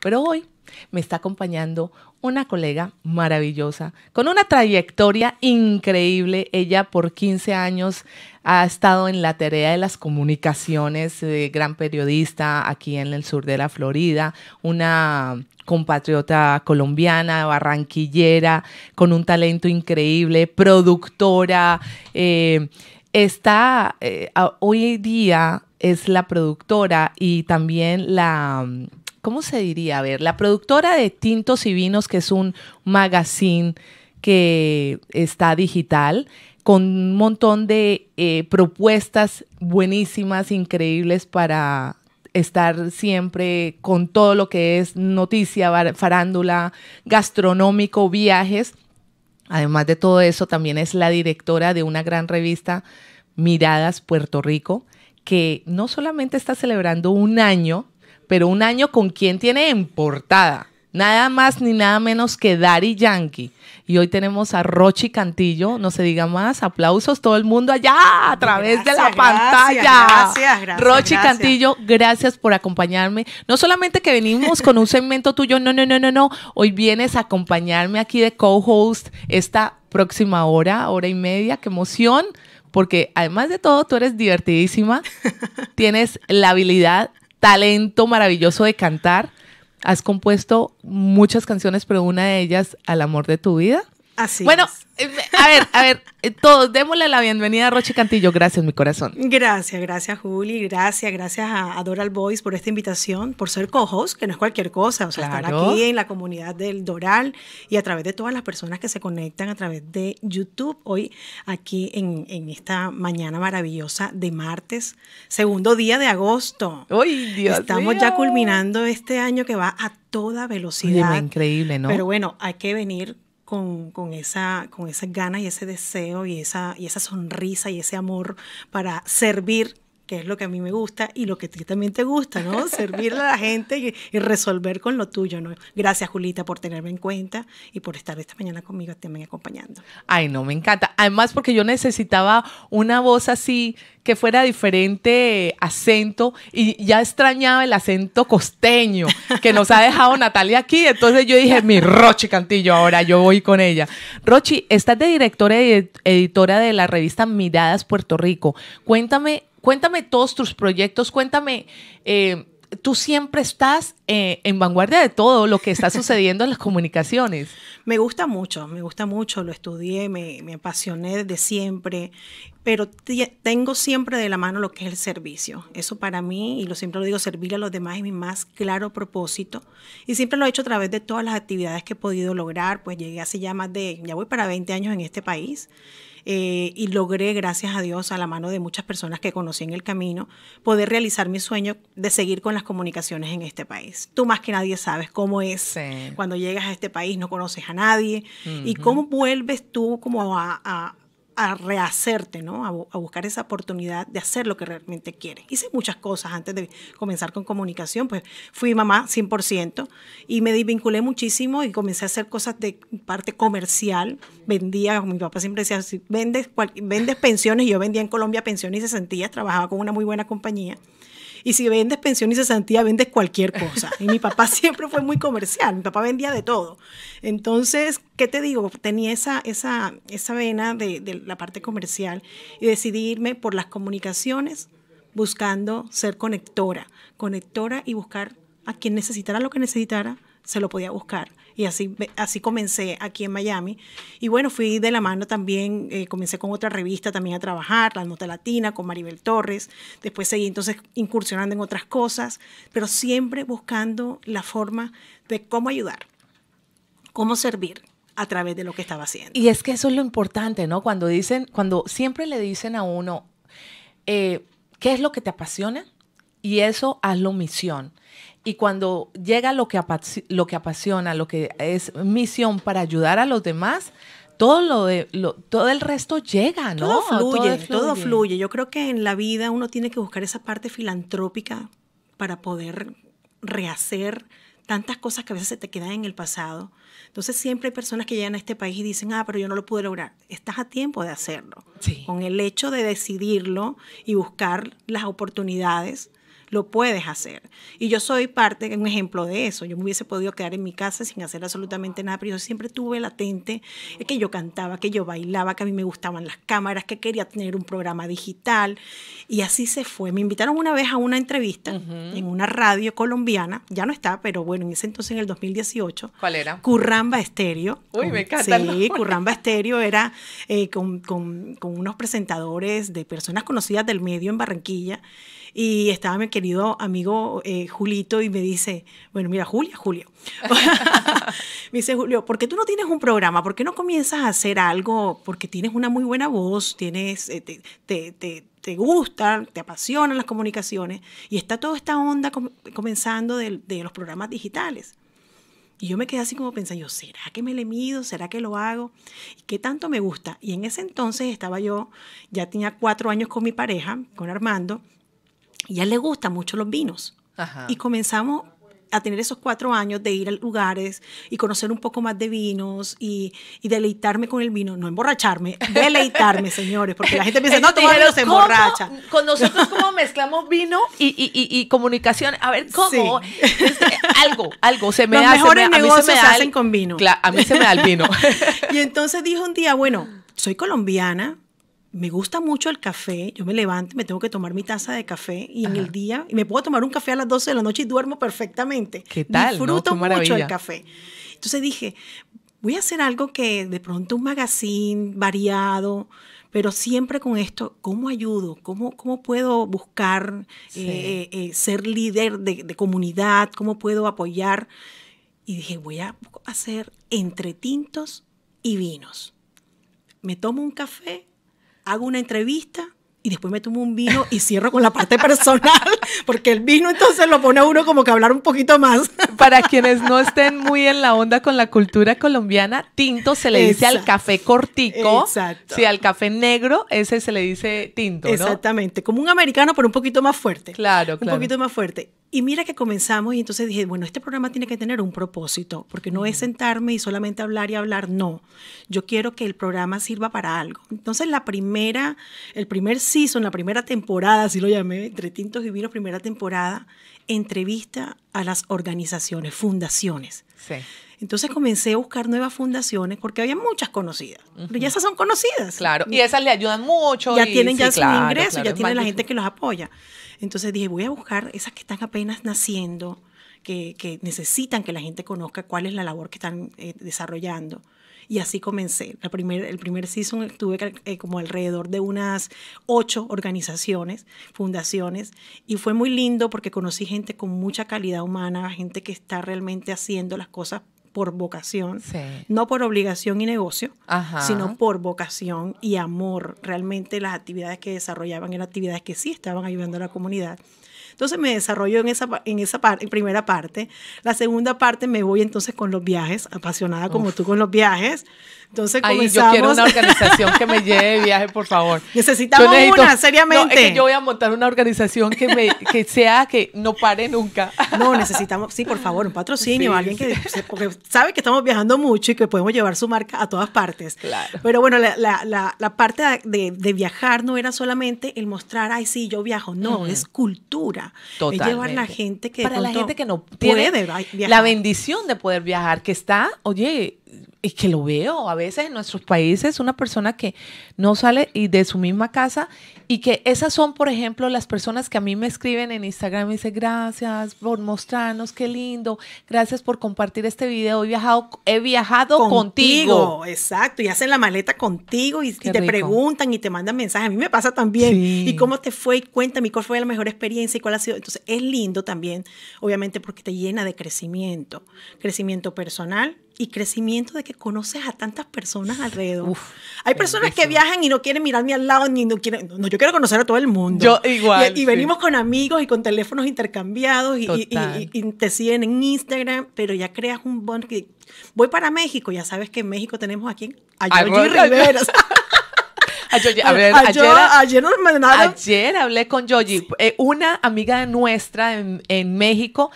Pero hoy me está acompañando una colega maravillosa, con una trayectoria increíble. Ella por 15 años ha estado en la tarea de las comunicaciones, eh, gran periodista aquí en el sur de la Florida, una compatriota colombiana, barranquillera, con un talento increíble, productora. Eh, está eh, hoy día es la productora y también la ¿cómo se diría? A ver, la productora de Tintos y Vinos, que es un magazine que está digital, con un montón de eh, propuestas buenísimas, increíbles para estar siempre con todo lo que es noticia, farándula, gastronómico, viajes. Además de todo eso, también es la directora de una gran revista, Miradas Puerto Rico, que no solamente está celebrando un año, pero un año con quien tiene en portada. Nada más ni nada menos que Dari Yankee. Y hoy tenemos a Rochi Cantillo, no se diga más, aplausos todo el mundo allá a través de la pantalla. Gracias, gracias. Rochi Cantillo, gracias por acompañarme. No solamente que venimos con un segmento tuyo, no, no, no, no, no. Hoy vienes a acompañarme aquí de co-host esta próxima hora, hora y media. ¡Qué emoción! porque además de todo, tú eres divertidísima, tienes la habilidad talento maravilloso de cantar. Has compuesto muchas canciones, pero una de ellas, Al amor de tu vida. Así bueno, a ver, a ver, eh, todos démosle la bienvenida a Roche Cantillo. Gracias, mi corazón. Gracias, gracias, Juli. Gracias, gracias a, Doral Boys por esta invitación, por ser cojos, que no es cualquier cosa. O sea, estar aquí en la comunidad del Doral y a través de todas las personas que se conectan a través de YouTube hoy, aquí en, esta mañana maravillosa de martes, segundo día de agosto. ¡Ay, Dios Estamos ya culminando este año que va a toda velocidad. increíble, ¿no? Pero bueno, hay que venir con, esa, con ganas y ese deseo y esa, y esa sonrisa y ese amor para servir que es lo que a mí me gusta y lo que a ti también te gusta, ¿no? Servirle a la gente y, resolver con lo tuyo, ¿no? Gracias, Julita, por tenerme en cuenta y por estar esta mañana conmigo también acompañando. Ay, no, me encanta. Además, porque yo necesitaba una voz así que fuera diferente acento y ya extrañaba el acento costeño que nos ha dejado Natalia aquí. Entonces yo dije, mi Rochi Cantillo, ahora yo voy con ella. Rochi, estás de directora y editora de la revista Miradas Puerto Rico. Cuéntame Cuéntame todos tus proyectos, cuéntame, eh, tú siempre estás eh, en vanguardia de todo lo que está sucediendo en las comunicaciones. Me gusta mucho, me gusta mucho, lo estudié, me, me apasioné desde siempre, pero tengo siempre de la mano lo que es el servicio. Eso para mí, y lo siempre lo digo, servir a los demás es mi más claro propósito. Y siempre lo he hecho a través de todas las actividades que he podido lograr, pues llegué hace ya más de, ya voy para 20 años en este país. Eh, y logré, gracias a Dios, a la mano de muchas personas que conocí en el camino, poder realizar mi sueño de seguir con las comunicaciones en este país. Tú más que nadie sabes cómo es cuando llegas a este país, no conoces a nadie y cómo vuelves tú como a a rehacerte, ¿no? A, buscar esa oportunidad de hacer lo que realmente quieres. Hice muchas cosas antes de comenzar con comunicación, pues fui mamá 100% y me desvinculé muchísimo y comencé a hacer cosas de parte comercial. Vendía, mi papá siempre decía, si vendes, vendes pensiones, yo vendía en Colombia pensiones y se sentía, trabajaba con una muy buena compañía. Y si vendes pensión y cesantía, vendes cualquier cosa. Y mi papá siempre fue muy comercial, mi papá vendía de todo. Entonces, ¿qué te digo? Tenía esa, esa, esa vena de, de la parte comercial y decidí irme por las comunicaciones buscando ser conectora, conectora y buscar a quien necesitara lo que necesitara, se lo podía buscar y así, así comencé aquí en Miami. Y bueno, fui de la mano también, eh, comencé con otra revista también a trabajar, La Nota Latina, con Maribel Torres, después seguí entonces incursionando en otras cosas, pero siempre buscando la forma de cómo ayudar, cómo servir, a través de lo que estaba haciendo. Y es que eso es lo importante, ¿no? Cuando dicen, cuando siempre le dicen a uno, eh, ¿qué es lo que te apasiona? Y eso hazlo misión. Y cuando llega lo que, lo que apasiona, lo que es misión para ayudar a los demás, todo lo de todo el resto llega, ¿no? Todo fluye, todo fluye, Yo creo que en la vida uno tiene que buscar esa parte filantrópica para poder rehacer tantas cosas que a veces se te quedan en el pasado. Entonces siempre hay personas que llegan a este país y dicen, ah, pero yo no lo pude lograr. Estás a tiempo de hacerlo. Con el hecho de decidirlo y buscar las oportunidades, lo puedes hacer. Y yo soy parte, un ejemplo de eso. Yo me hubiese podido quedar en mi casa sin hacer absolutamente nada, pero yo siempre tuve latente eh, que yo cantaba, que yo bailaba, que a mí me gustaban las cámaras, que quería tener un programa digital. Y así se fue. Me invitaron una vez a una entrevista en una radio colombiana, ya no está, pero bueno, en ese entonces, en el 2018. ¿Cuál era? Curramba Estéreo. Sí, Curramba Estéreo era eh, con, con unos presentadores de personas conocidas del medio en Barranquilla. Y estaba mi querido amigo eh, Julito y me dice, bueno, mira, Julia, Julio. me dice, Julio, ¿por qué tú no tienes un programa? ¿Por qué no comienzas a hacer algo? Porque tienes una muy buena voz, tienes, eh, te, te, te gustan, te apasionan las comunicaciones y está toda esta onda comenzando de, los programas digitales. Y yo me quedé así como pensando, ¿será que me le mido? ¿Será que lo hago? qué tanto me gusta? Y en ese entonces estaba yo, ya tenía cuatro años con mi pareja, con Armando, y a él le gustan mucho los vinos. Y comenzamos a tener esos cuatro años de ir a lugares y conocer un poco más de vinos y, deleitarme con el vino, no emborracharme, deleitarme, señores, porque la gente piensa, no, tú se emborracha. Con nosotros, ¿cómo mezclamos vino y, comunicación? A ver, ¿cómo? algo, algo, se me Los mejores se, me hacen con vino. a mí se me da el vino. y entonces dijo un día, bueno, soy colombiana, me gusta mucho el café, yo me levanto, me tengo que tomar mi taza de café y en el día, me puedo tomar un café a las 12 de la noche y duermo perfectamente. ¿Qué tal? Disfruto mucho el café. Entonces dije, voy a hacer algo que de pronto un magazine variado, pero siempre con esto, ¿cómo ayudo? ¿Cómo, cómo puedo buscar eh, eh, ser líder de, de comunidad? ¿Cómo puedo apoyar? Y dije, voy a hacer entre tintos y vinos. Me tomo un café hago una entrevista y después me tomo un vino y cierro con la parte personal, porque el vino entonces lo pone a uno como que hablar un poquito más. Para quienes no estén muy en la onda con la cultura colombiana, tinto se le dice al café cortico. Si al café negro, ese se le dice tinto. Exactamente, como un americano, pero un poquito más fuerte. Claro, claro. Un poquito más fuerte. Y mira que comenzamos y entonces dije, bueno, este programa tiene que tener un propósito, porque no es sentarme y solamente hablar y hablar, no. Yo quiero que el programa sirva para algo. Entonces la primera, el primer season, la primera temporada, así lo llamé, entre tintos y vinos, primera temporada, entrevista a las organizaciones, fundaciones. Sí. Entonces comencé a buscar nuevas fundaciones porque había muchas conocidas, pero ya esas son conocidas. Claro, y esas le ayudan mucho. Ya tienen ya ingreso, ya tienen la gente que los apoya. Entonces dije, voy a buscar esas que están apenas naciendo, que, necesitan que la gente conozca cuál es la labor que están eh, desarrollando. Y así comencé. La primer, el primer season estuve eh, como alrededor de unas ocho organizaciones, fundaciones, y fue muy lindo porque conocí gente con mucha calidad humana, gente que está realmente haciendo las cosas por vocación, no por obligación y negocio, sino por vocación y amor. Realmente las actividades que desarrollaban eran actividades que sí estaban ayudando a la comunidad entonces me desarrollo en esa, en esa en primera parte. La segunda parte me voy entonces con los viajes, apasionada como tú con los viajes. Entonces Ahí Ay, yo quiero una organización que me lleve de viaje, por favor. Necesitamos una, seriamente. es que yo voy a montar una organización que, me, que sea que no pare nunca. No, necesitamos, sí, por favor, un patrocinio, alguien que sabe que estamos viajando mucho y que podemos llevar su marca a todas partes. Claro. Pero bueno, la, la, parte de, de, viajar no era solamente el mostrar, ay, sí, yo viajo. No, es cultura y la gente que... Para la gente que no puede. La bendición de poder viajar, que está, oye, y que lo veo a veces en nuestros países, una persona que no sale de su misma casa y que esas son, por ejemplo, las personas que a mí me escriben en Instagram y dicen, gracias por mostrarnos, qué lindo, gracias por compartir este video, he viajado, he viajado contigo. Exacto, y hacen la maleta contigo y, te preguntan y te mandan mensajes, a mí me pasa también, y cómo te fue, y cuéntame cuál fue la mejor experiencia y cuál ha sido. Entonces, es lindo también, obviamente, porque te llena de crecimiento, crecimiento personal y crecimiento de que conoces a tantas personas alrededor. Hay personas que viajan y no quieren mirarme al lado, ni no quieren, no, yo quiero conocer a todo el mundo. Yo igual. Y, venimos con amigos y con teléfonos intercambiados y, te siguen en Instagram, pero ya creas un bond. Que, voy para México, ya sabes que en México tenemos aquí a Georgie Rivera. Ayer, a me ayer, ayer, ayer, hablé con Yoji. Eh, una amiga nuestra en, México,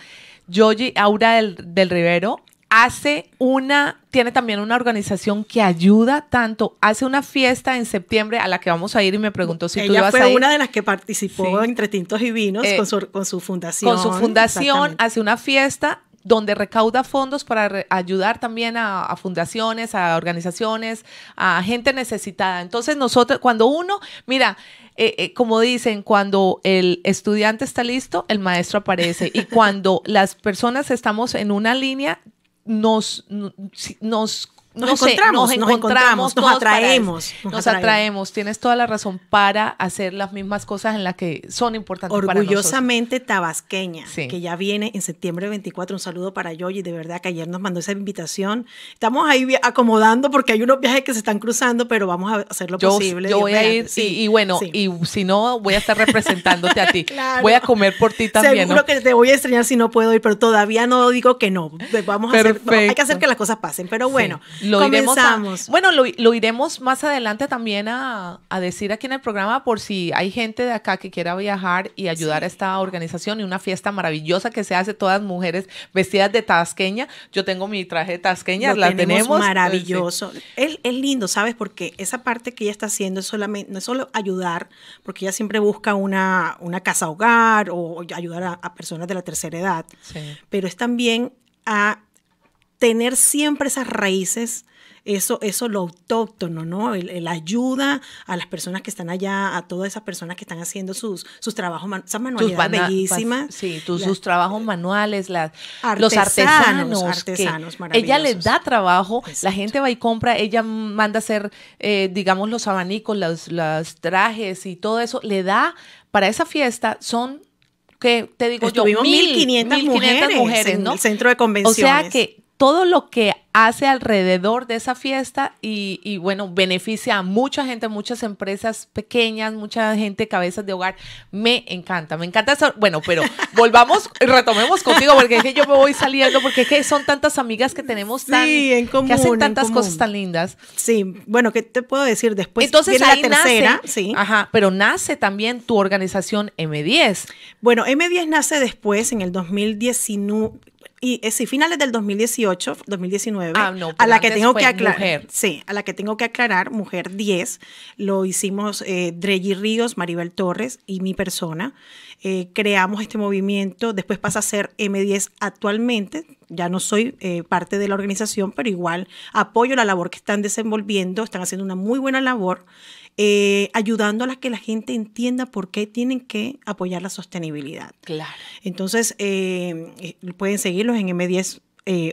Yoji Aura del, del Rivero, hace una, tiene también una organización que ayuda tanto, hace una fiesta en septiembre a la que vamos a ir y me preguntó si tú ibas fue a ir. una de las que participó entre tintos y vinos eh, con, su, con su fundación. Con su fundación hace una fiesta donde recauda fondos para ayudar también a, fundaciones, a organizaciones, a gente necesitada. Entonces nosotros, cuando uno, mira, eh, eh, como dicen, cuando el estudiante está listo, el maestro aparece. Y cuando las personas estamos en una línea, nos, nos nos, encontramos, nos, encontramos, nos atraemos. Nos, atraemos. Tienes toda la razón para hacer las mismas cosas en las que son importantes para nosotros. Orgullosamente tabasqueña, que ya viene en septiembre 24. Un saludo para Yoyi, de verdad que ayer nos mandó esa invitación. Estamos ahí acomodando porque hay unos viajes que se están cruzando, pero vamos a hacer lo posible. Yo voy a ir y, bueno, y si no, voy a estar representándote a ti. Voy a comer por ti también. Seguro que te voy a extrañar si no puedo ir, pero todavía no digo que no. Vamos a hacer, hay que hacer que las cosas pasen, pero bueno. Lo iremos bueno, lo, iremos más adelante también a, decir aquí en el programa por si hay gente de acá que quiera viajar y ayudar a esta organización y una fiesta maravillosa que se hace todas mujeres vestidas de tasqueña. Yo tengo mi traje de tasqueña, la tenemos, tenemos. Este, maravilloso. Es, lindo, ¿sabes? Porque esa parte que ella está haciendo es solamente, no es solo ayudar, porque ella siempre busca una, una casa hogar o ayudar a, personas de la tercera edad, pero es también a tener siempre esas raíces, eso, eso lo autóctono, ¿no? El, ayuda a las personas que están allá, a todas esas personas que están haciendo sus, sus trabajos, esas manualidades bellísimas. Pues, sí, sus trabajos manuales, las, los artesanos. artesanos ella les da trabajo, la gente va y compra, ella manda hacer, eh, digamos, los abanicos, los, trajes y todo eso, le da para esa fiesta, son ¿qué te digo yo, mil, 1500 mujeres, en el centro de convenciones. O sea que todo lo que hace alrededor de esa fiesta y, bueno, beneficia a mucha gente, muchas empresas pequeñas, mucha gente, cabezas de hogar. Me encanta, me encanta. eso. bueno, pero volvamos, y retomemos contigo porque es que yo me voy saliendo porque es que son tantas amigas que tenemos tan, sí, en común, que hacen tantas cosas tan lindas. Sí, bueno, ¿qué te puedo decir después? Entonces viene la tercera, sí. Ajá, pero nace también tu organización M10. Bueno, M10 nace después en el 2019 y eh, si finales del 2018, 2019, ah, a la que tengo que aclarar, mujer. sí, a la que tengo que aclarar, mujer 10, lo hicimos eh, Ríos, Maribel Torres y mi persona, eh, creamos este movimiento, después pasa a ser M10 actualmente, ya no soy eh, parte de la organización, pero igual apoyo la labor que están desenvolviendo, están haciendo una muy buena labor eh, ayudándolas a que la gente entienda por qué tienen que apoyar la sostenibilidad. Claro. Entonces, eh, eh, pueden seguirlos en M10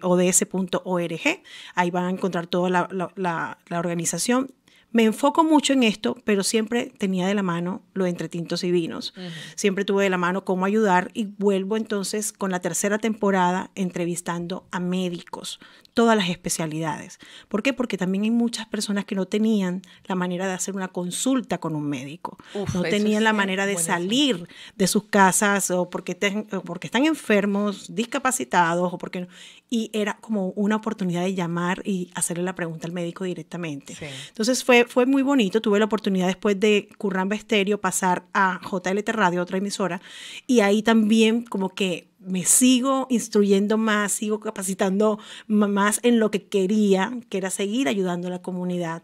ods.org. Ahí van a encontrar toda la, organización me enfoco mucho en esto, pero siempre tenía de la mano lo entre tintos y vinos. Siempre tuve de la mano cómo ayudar y vuelvo entonces con la tercera temporada entrevistando a médicos, todas las especialidades. ¿Por qué? Porque también hay muchas personas que no tenían la manera de hacer una consulta con un médico. no tenían la manera de salir de sus casas o porque, o porque están enfermos, discapacitados o porque no y era como una oportunidad de llamar y hacerle la pregunta al médico directamente. Entonces fue, fue muy bonito, tuve la oportunidad después de Curran Besterio pasar a JLT Radio, otra emisora, y ahí también como que me sigo instruyendo más, sigo capacitando más en lo que quería, que era seguir ayudando a la comunidad.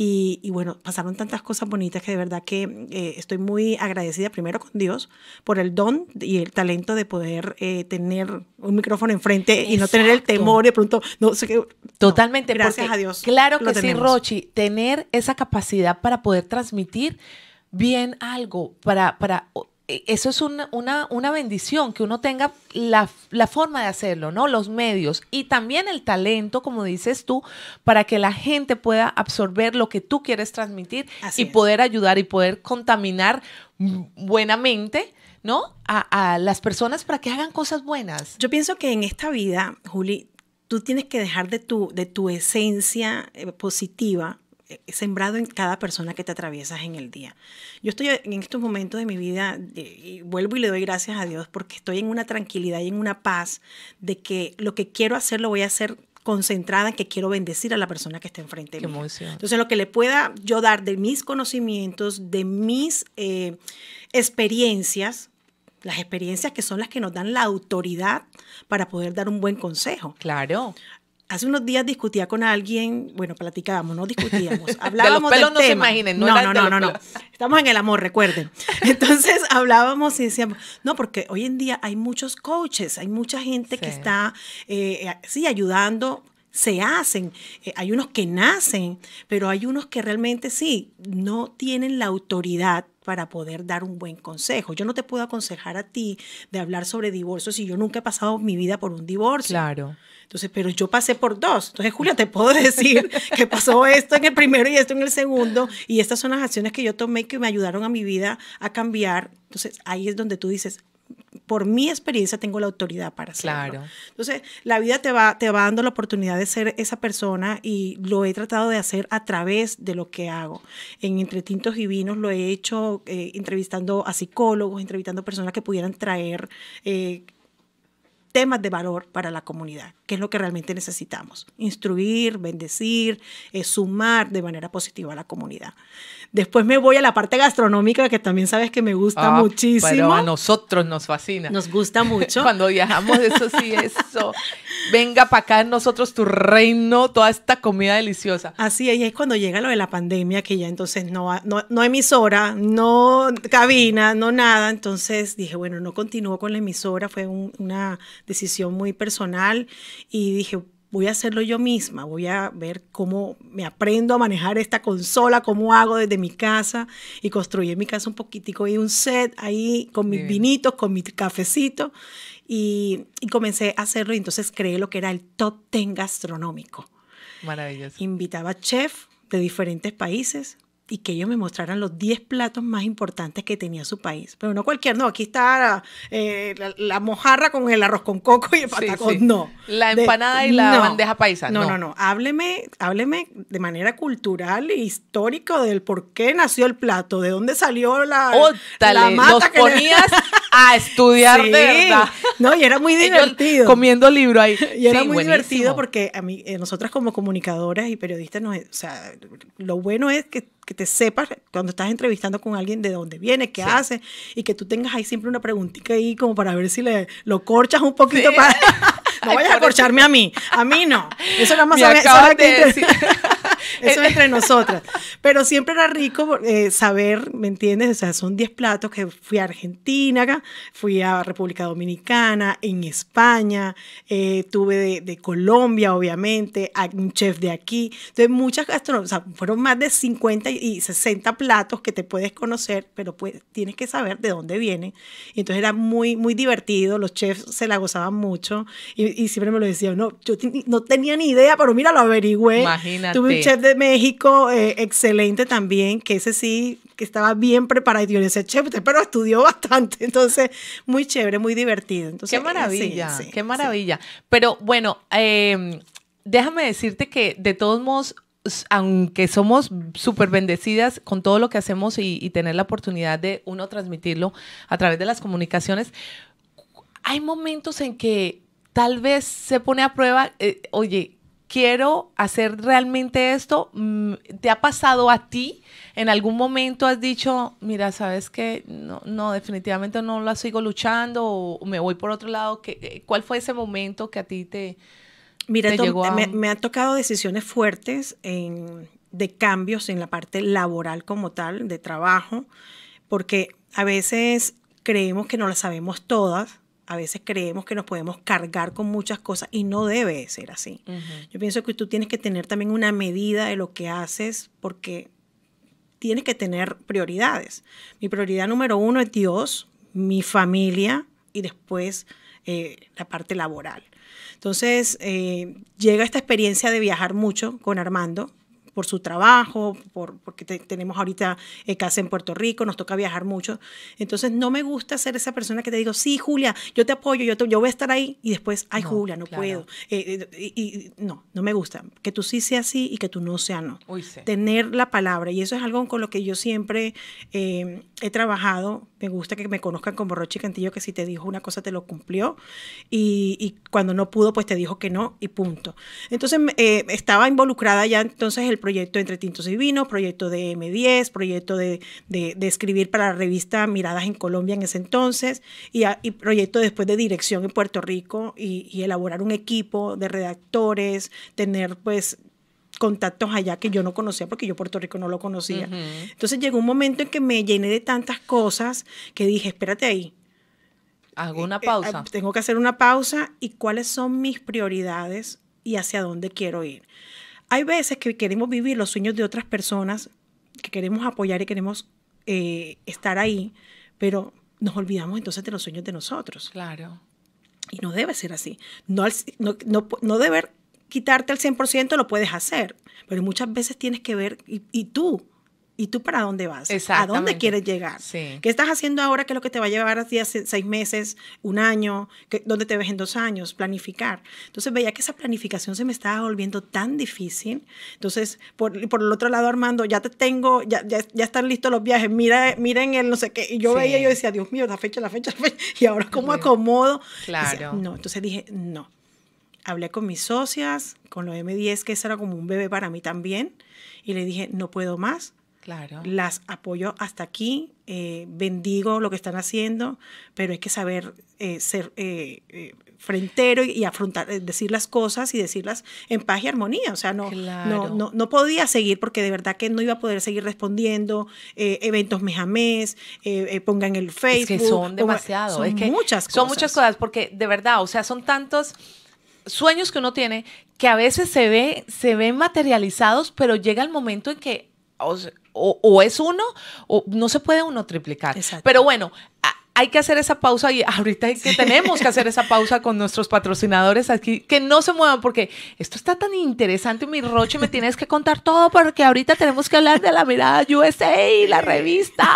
Y, bueno, pasaron tantas cosas bonitas que de verdad que eh, estoy muy agradecida primero con Dios por el don y el talento de poder eh, tener un micrófono enfrente y no tener el temor de pronto. No, sé Totalmente. gracias a Dios. Claro que sí, Rochi, tener esa capacidad para poder transmitir bien algo, para... para e, eso es una, bendición, que uno tenga la, forma de hacerlo, ¿no? Los medios y también el talento, como dices tú, para que la gente pueda absorber lo que tú quieres transmitir y poder ayudar y poder contaminar buenamente, ¿no? A, a las personas para que hagan cosas buenas. Yo pienso que en esta vida, Juli, tú tienes que dejar de tu, de tu esencia eh, positiva eh, sembrado en cada persona que te atraviesas en el día. Yo estoy en estos momentos de mi vida, y vuelvo y le doy gracias a Dios porque estoy en una tranquilidad y en una paz de que lo que quiero hacer lo voy a hacer concentrada en que quiero bendecir a la persona que está enfrente de Entonces, lo que le pueda yo dar de mis conocimientos, de mis eh, experiencias, las experiencias que son las que nos dan la autoridad para poder dar un buen consejo. Claro. Hace unos días discutía con alguien, bueno, platicábamos, no discutíamos, hablábamos de no se imaginen, no, no, no, no, no, Estamos en el amor, recuerden. Entonces hablábamos y decíamos, no, porque hoy en día hay muchos coaches, hay mucha gente que está, eh, eh, sí, ayudando se hacen, eh, hay unos que nacen, pero hay unos que realmente sí, no tienen la autoridad para poder dar un buen consejo. Yo no te puedo aconsejar a ti de hablar sobre divorcios, si yo nunca he pasado mi vida por un divorcio. Claro. Entonces, pero yo pasé por dos. Entonces, Julia, te puedo decir que pasó esto en el primero y esto en el segundo. Y estas son las acciones que yo tomé que me ayudaron a mi vida a cambiar. Entonces, ahí es donde tú dices, por mi experiencia tengo la autoridad para hacerlo. Entonces, la vida te va, te va dando la oportunidad de ser esa persona y lo he tratado de hacer a través de lo que hago. En Entre Tintos Divinos lo he hecho eh, entrevistando a psicólogos, entrevistando personas que pudieran traer... Eh, temas de valor para la comunidad, que es lo que realmente necesitamos, instruir, bendecir, eh, sumar de manera positiva a la comunidad. Después me voy a la parte gastronómica, que también sabes que me gusta ah, muchísimo. Pero a nosotros nos fascina. Nos gusta mucho. Cuando viajamos, eso sí, eso. Venga para acá nosotros tu reino, toda esta comida deliciosa. Así es, y es cuando llega lo de la pandemia, que ya entonces no, no, emisora, no cabina, no nada. Entonces dije, bueno, no continúo con la emisora, fue una decisión muy personal y dije, voy a hacerlo yo misma, voy a ver cómo me aprendo a manejar esta consola, cómo hago desde mi casa y construí en mi casa un poquitico y un set ahí con mis vinitos, con mi cafecito y, y, comencé a hacerlo y entonces creé lo que era el top ten gastronómico. Maravilloso. Invitaba chef de diferentes países y que ellos me mostraran los 10 platos más importantes que tenía su país. Pero no cualquier, no, aquí está la, eh, mojarra con el arroz con coco y el patacón, no. La empanada y la bandeja paisa, no. No, no, hábleme, hábleme de manera cultural e histórica del por qué nació el plato, de dónde salió la, Ótale, la mata ponías a estudiar No, y era muy divertido. comiendo libro ahí. Y era muy divertido porque a mí, eh, nosotras como comunicadoras y periodistas, nos, o sea, lo bueno es que que te sepas cuando estás entrevistando con alguien de dónde viene, qué hace, y que tú tengas ahí siempre una preguntita ahí como para ver si le, lo corchas un poquito para... No vayas a corcharme a mí. A mí no. Eso es entre, nosotras. Pero siempre era rico eh, saber, ¿me entiendes? O sea, son 10 platos que fui a Argentina, fui a República Dominicana, en España, eh, tuve de, Colombia, obviamente, un chef de aquí. Entonces, muchas gastronomías, o sea, fueron más de 50 y 60 platos que te puedes conocer, pero pues tienes que saber de dónde vienen. Y entonces era muy, muy divertido, los chefs se la gozaban mucho y y, siempre me lo decía, no, yo no tenía ni idea, pero mira, lo averigüé. Imagínate. Tuve un chef de México eh, excelente también, que ese sí, que estaba bien preparado. Y yo le decía, chef, pero estudió bastante. Entonces, muy chévere, muy divertido. Entonces, qué eh, maravilla, qué maravilla. Pero bueno, em, déjame decirte que de todos modos, aunque somos súper bendecidas con todo lo que hacemos y, y tener la oportunidad de uno transmitirlo a través de las comunicaciones, hay momentos en que tal vez se pone a prueba, eh, oye, quiero hacer realmente esto. Mm, ¿Te ha pasado a ti? ¿En algún momento has dicho, mira, sabes que no, no, definitivamente no la sigo luchando o me voy por otro lado? ¿Qué, eh, ¿Cuál fue ese momento que a ti te... Mira, llegó me, ha han tocado decisiones fuertes de cambios en la parte laboral como tal, de trabajo, porque a veces creemos que no las sabemos todas a veces creemos que nos podemos cargar con muchas cosas y no debe ser así. Yo pienso que tú tienes que tener también una medida de lo que haces porque tienes que tener prioridades. Mi prioridad número uno es Dios, mi familia y después eh, la parte laboral. Entonces, eh, llega esta experiencia de viajar mucho con Armando, por su trabajo, por, porque tenemos ahorita eh, casa en Puerto Rico, nos toca viajar mucho. Entonces, no me gusta ser esa persona que te digo, sí, Julia, yo te apoyo, yo, yo voy a estar ahí, y después, ay, Julia, no puedo. Eh, eh, y, no, no me gusta. Que tú sí sea sí y que tú no sea no. Tener la palabra, y eso es algo con lo que yo siempre he trabajado. Me gusta que me conozcan como Roche Cantillo, que si te dijo una cosa, te lo cumplió, y, y cuando no pudo, pues te dijo que no, y punto. Entonces, estaba involucrada ya entonces el proyecto proyecto entre tintos y vinos, proyecto de M10, proyecto de, escribir para la revista Miradas en Colombia en ese entonces, y, proyecto después de dirección en Puerto Rico y, elaborar un equipo de redactores, tener pues contactos allá que yo no conocía porque yo Puerto Rico no lo conocía. Entonces llegó un momento en que me llené de tantas cosas que dije, espérate ahí. Hago una eh, eh, pausa. tengo que hacer una pausa y cuáles son mis prioridades y hacia dónde quiero ir. Hay veces que queremos vivir los sueños de otras personas, que queremos apoyar y queremos eh, estar ahí, pero nos olvidamos entonces de los sueños de nosotros. Claro. Y no debe ser así. No, no, no, deber quitarte al 100% lo puedes hacer, pero muchas veces tienes que ver, y, y tú, ¿Y tú para dónde vas? ¿A dónde quieres llegar? Sí. ¿Qué estás haciendo ahora? ¿Qué es lo que te va a llevar hace seis meses, un año? ¿Dónde te ves en dos años? Planificar. Entonces veía que esa planificación se me estaba volviendo tan difícil. Entonces, por, por el otro lado, Armando, ya te tengo, ya, ya, están listos los viajes, mira, miren el no sé qué. Y yo veía veía, yo decía, Dios mío, la fecha, la fecha, la fecha. Y ahora, ¿cómo acomodo? Claro. no, entonces dije, no. Hablé con mis socias, con lo M10, que eso era como un bebé para mí también. Y le dije, no puedo más, Claro. Las apoyo hasta aquí, eh, bendigo lo que están haciendo, pero hay que saber eh, ser eh, frentero y, afrontar, decir las cosas y decirlas en paz y armonía. O sea, no, no, podía seguir porque de verdad que no iba a poder seguir respondiendo eventos mes a mes, pongan el Facebook. son demasiado. es que muchas cosas. Son muchas cosas porque de verdad, o sea, son tantos sueños que uno tiene que a veces se, ve, se ven materializados, pero llega el momento en que o, es uno, o no se puede uno triplicar. Pero bueno, hay que hacer esa pausa y ahorita que tenemos que hacer esa pausa con nuestros patrocinadores aquí, que no se muevan porque esto está tan interesante, mi Roche, me tienes que contar todo porque ahorita tenemos que hablar de la mirada USA y la revista.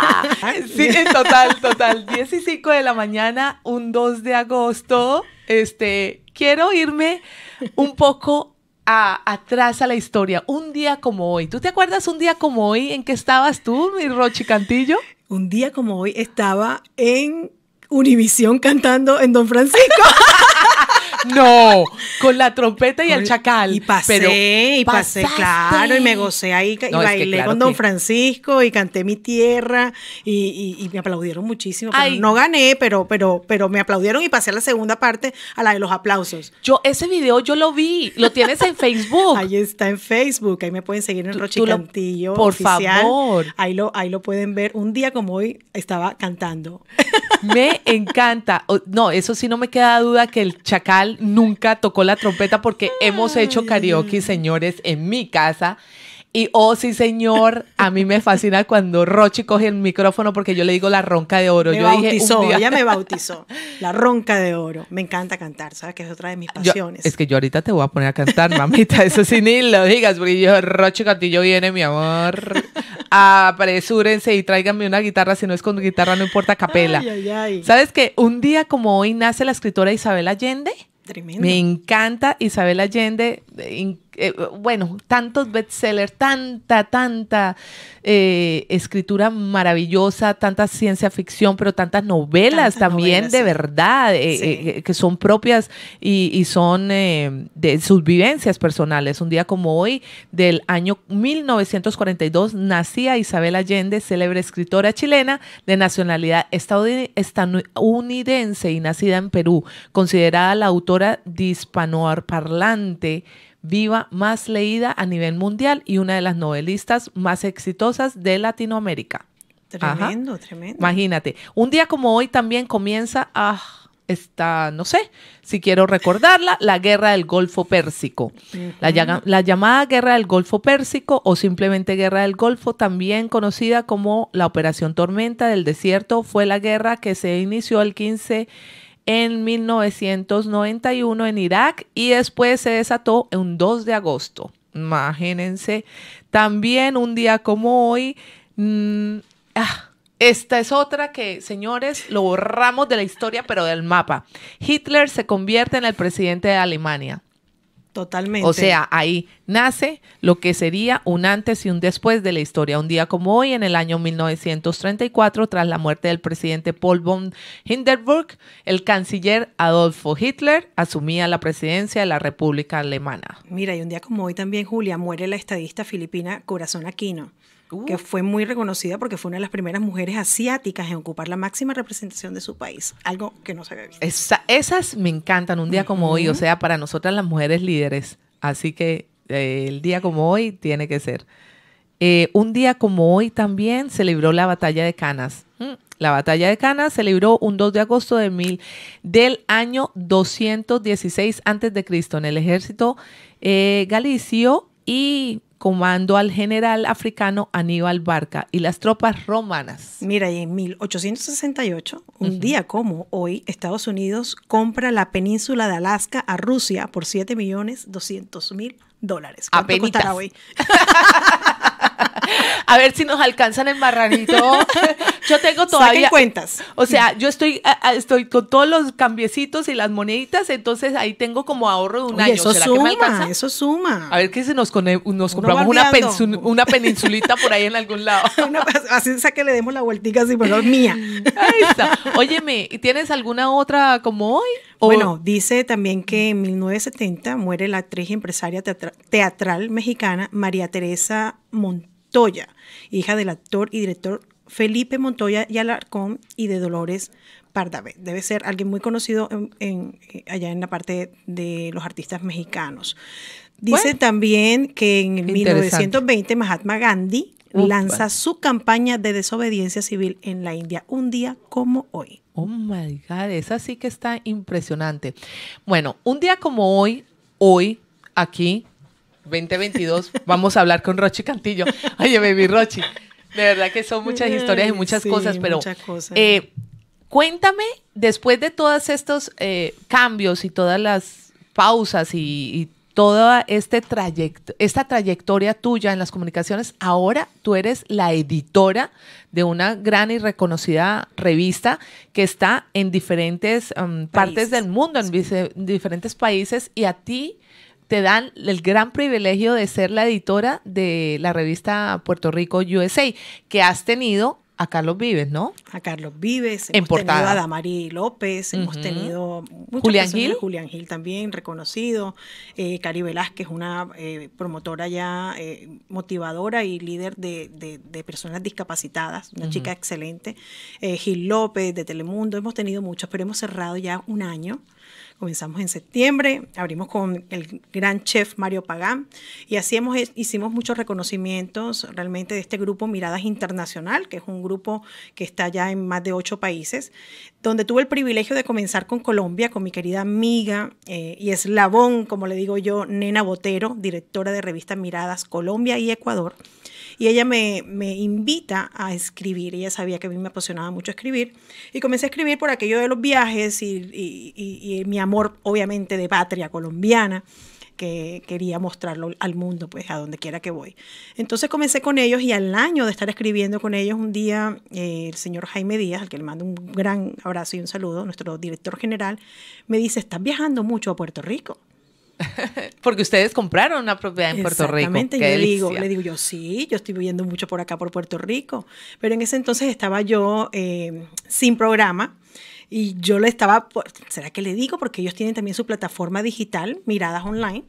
Sí, total, total, 15 de la mañana, un 2 de agosto, este, quiero irme un poco a, atrás a la historia, un día como hoy. ¿Tú te acuerdas un día como hoy en que estabas tú, mi Rochi Cantillo? Un día como hoy estaba en Univisión cantando en Don Francisco. No, con la trompeta y el chacal. Y pasé, y pasé, claro, y me gocé ahí, y bailé con Don Francisco, y canté mi tierra, y, me aplaudieron muchísimo. no gané, pero, pero, pero me aplaudieron y pasé a la segunda parte, a la de los aplausos. Yo, ese video yo lo vi, lo tienes en Facebook. ahí está en Facebook, ahí me pueden seguir en Cantillo. Por favor. Ahí lo, ahí lo pueden ver. Un día como hoy estaba cantando. Me encanta. No, eso sí no me queda duda que el chacal nunca tocó la trompeta porque hemos hecho karaoke, señores, en mi casa. Y oh, sí, señor, a mí me fascina cuando Rochi coge el micrófono porque yo le digo la ronca de oro. Me yo bautizó, ella me bautizó. La ronca de oro. Me encanta cantar, ¿sabes? Que es otra de mis pasiones. es que yo ahorita te voy a poner a cantar, mamita. Eso sí ni lo digas, porque yo, Rochi Cantillo viene, mi amor. Apresúrense y tráiganme una guitarra. Si no es con guitarra, no importa, capela. ¿Sabes que Un día como hoy nace la escritora Isabel Allende. Me encanta Isabel Allende, eh, eh, bueno, tantos bestsellers, tanta, tanta eh, escritura maravillosa, tanta ciencia ficción, pero tantas novelas también de verdad, eh, que son propias y, son de sus vivencias personales. Un día como hoy, del año 1942, nacía Isabel Allende, célebre escritora chilena de nacionalidad estadounidense y nacida en Perú, considerada la autora de Parlante, viva más leída a nivel mundial y una de las novelistas más exitosas de Latinoamérica. Tremendo, tremendo. Imagínate, un día como hoy también comienza a... Ah, no sé, si quiero recordarla, la guerra del Golfo Pérsico. la, la, llamada guerra del Golfo Pérsico o simplemente guerra del Golfo, también conocida como la Operación Tormenta del Desierto, fue la guerra que se inició el 15 en 1991 en Irak y después se desató en 2 de agosto. Imagínense, también un día como hoy, mm, ah, esta es otra que, señores, lo borramos de la historia, pero del mapa. Hitler se convierte en el presidente de Alemania. Totalmente. O sea, ahí nace lo que sería un antes y un después de la historia. Un día como hoy, en el año 1934, tras la muerte del presidente Paul von Hindenburg, el canciller Adolfo Hitler asumía la presidencia de la República Alemana. Mira, y un día como hoy también, Julia, muere la estadista filipina Corazón Aquino que uh. fue muy reconocida porque fue una de las primeras mujeres asiáticas en ocupar la máxima representación de su país, algo que no se había visto. esas me encantan un día como hoy, o sea, para nosotras las mujeres líderes, así que eh, el día como hoy tiene que ser. Eh, un día como hoy también se libró la batalla de Canas. Mm, la batalla de Canas se libró un 2 de agosto de mil, del año 216 a.C. en el ejército eh, galicio y comando al general africano Aníbal Barca y las tropas romanas. Mira, y en 1868, un día como hoy, Estados Unidos compra la península de Alaska a Rusia por 7 millones doscientos mil dólares. ¿Cuánto a ver si nos alcanzan el marranito. Yo tengo todavía. cuentas. O sea, yo estoy, estoy con todos los cambiecitos y las moneditas, entonces ahí tengo como ahorro de un año. Eso suma, eso suma. A ver qué se nos, nos compramos una, una, peninsulita por ahí en algún lado. así es que le demos la vueltita así, pero mía. ahí está. Óyeme, ¿tienes alguna otra como hoy? Bueno, dice también que en 1970 muere la actriz empresaria teatral mexicana María Teresa Montero Montoya, hija del actor y director Felipe Montoya y Alarcón y de Dolores Pardavé. Debe ser alguien muy conocido en, eh, allá en la parte de los artistas mexicanos. Dice también que en 1920 Mahatma Gandhi lanza su campaña de desobediencia civil en la India un día como hoy. Oh my God, esa sí que está impresionante. Bueno, un día como hoy, hoy, aquí 2022 vamos a hablar con Rochi Cantillo. Oye, baby Rochi, de verdad que son muchas historias y muchas cosas, pero eh, cuéntame, después de todos estos eh, cambios y todas las pausas y, toda este trayecto, esta trayectoria tuya en las comunicaciones, ahora tú eres la editora de una gran y reconocida revista que está en diferentes mm, partes del mundo, en diferentes países, y a ti te dan el gran privilegio de ser la editora de la revista Puerto Rico USA, que has tenido a Carlos Vives, ¿no? A Carlos Vives, en hemos tenido a Damari López, hemos tenido Julián Gil. Julián Gil también reconocido, eh, Cari Velázquez, una eh, promotora ya eh, motivadora y líder de, personas discapacitadas, una chica excelente, Gil López de Telemundo, hemos tenido muchos, pero hemos cerrado ya un año Comenzamos en septiembre, abrimos con el gran chef Mario Pagán y así hicimos muchos reconocimientos realmente de este grupo Miradas Internacional, que es un grupo que está ya en más de ocho países, donde tuve el privilegio de comenzar con Colombia, con mi querida amiga eh, y eslabón, como le digo yo, Nena Botero, directora de revista Miradas Colombia y Ecuador. Y ella me, invita a escribir. Ella sabía que a mí me apasionaba mucho escribir. Y comencé a escribir por aquello de los viajes y, mi amor, obviamente, de patria colombiana que quería mostrarlo al mundo, pues a donde quiera que voy. Entonces comencé con ellos y al año de estar escribiendo con ellos, un día eh, el señor Jaime Díaz, al que le mando un gran abrazo y un saludo, nuestro director general, me dice, estás viajando mucho a Puerto Rico. Porque ustedes compraron una propiedad en Puerto Rico. Exactamente, yo le digo, le digo yo, sí, yo estoy viviendo mucho por acá, por Puerto Rico. Pero en ese entonces estaba yo eh, sin programa y yo le estaba, pues, ¿será que le digo? Porque ellos tienen también su plataforma digital, Miradas Online.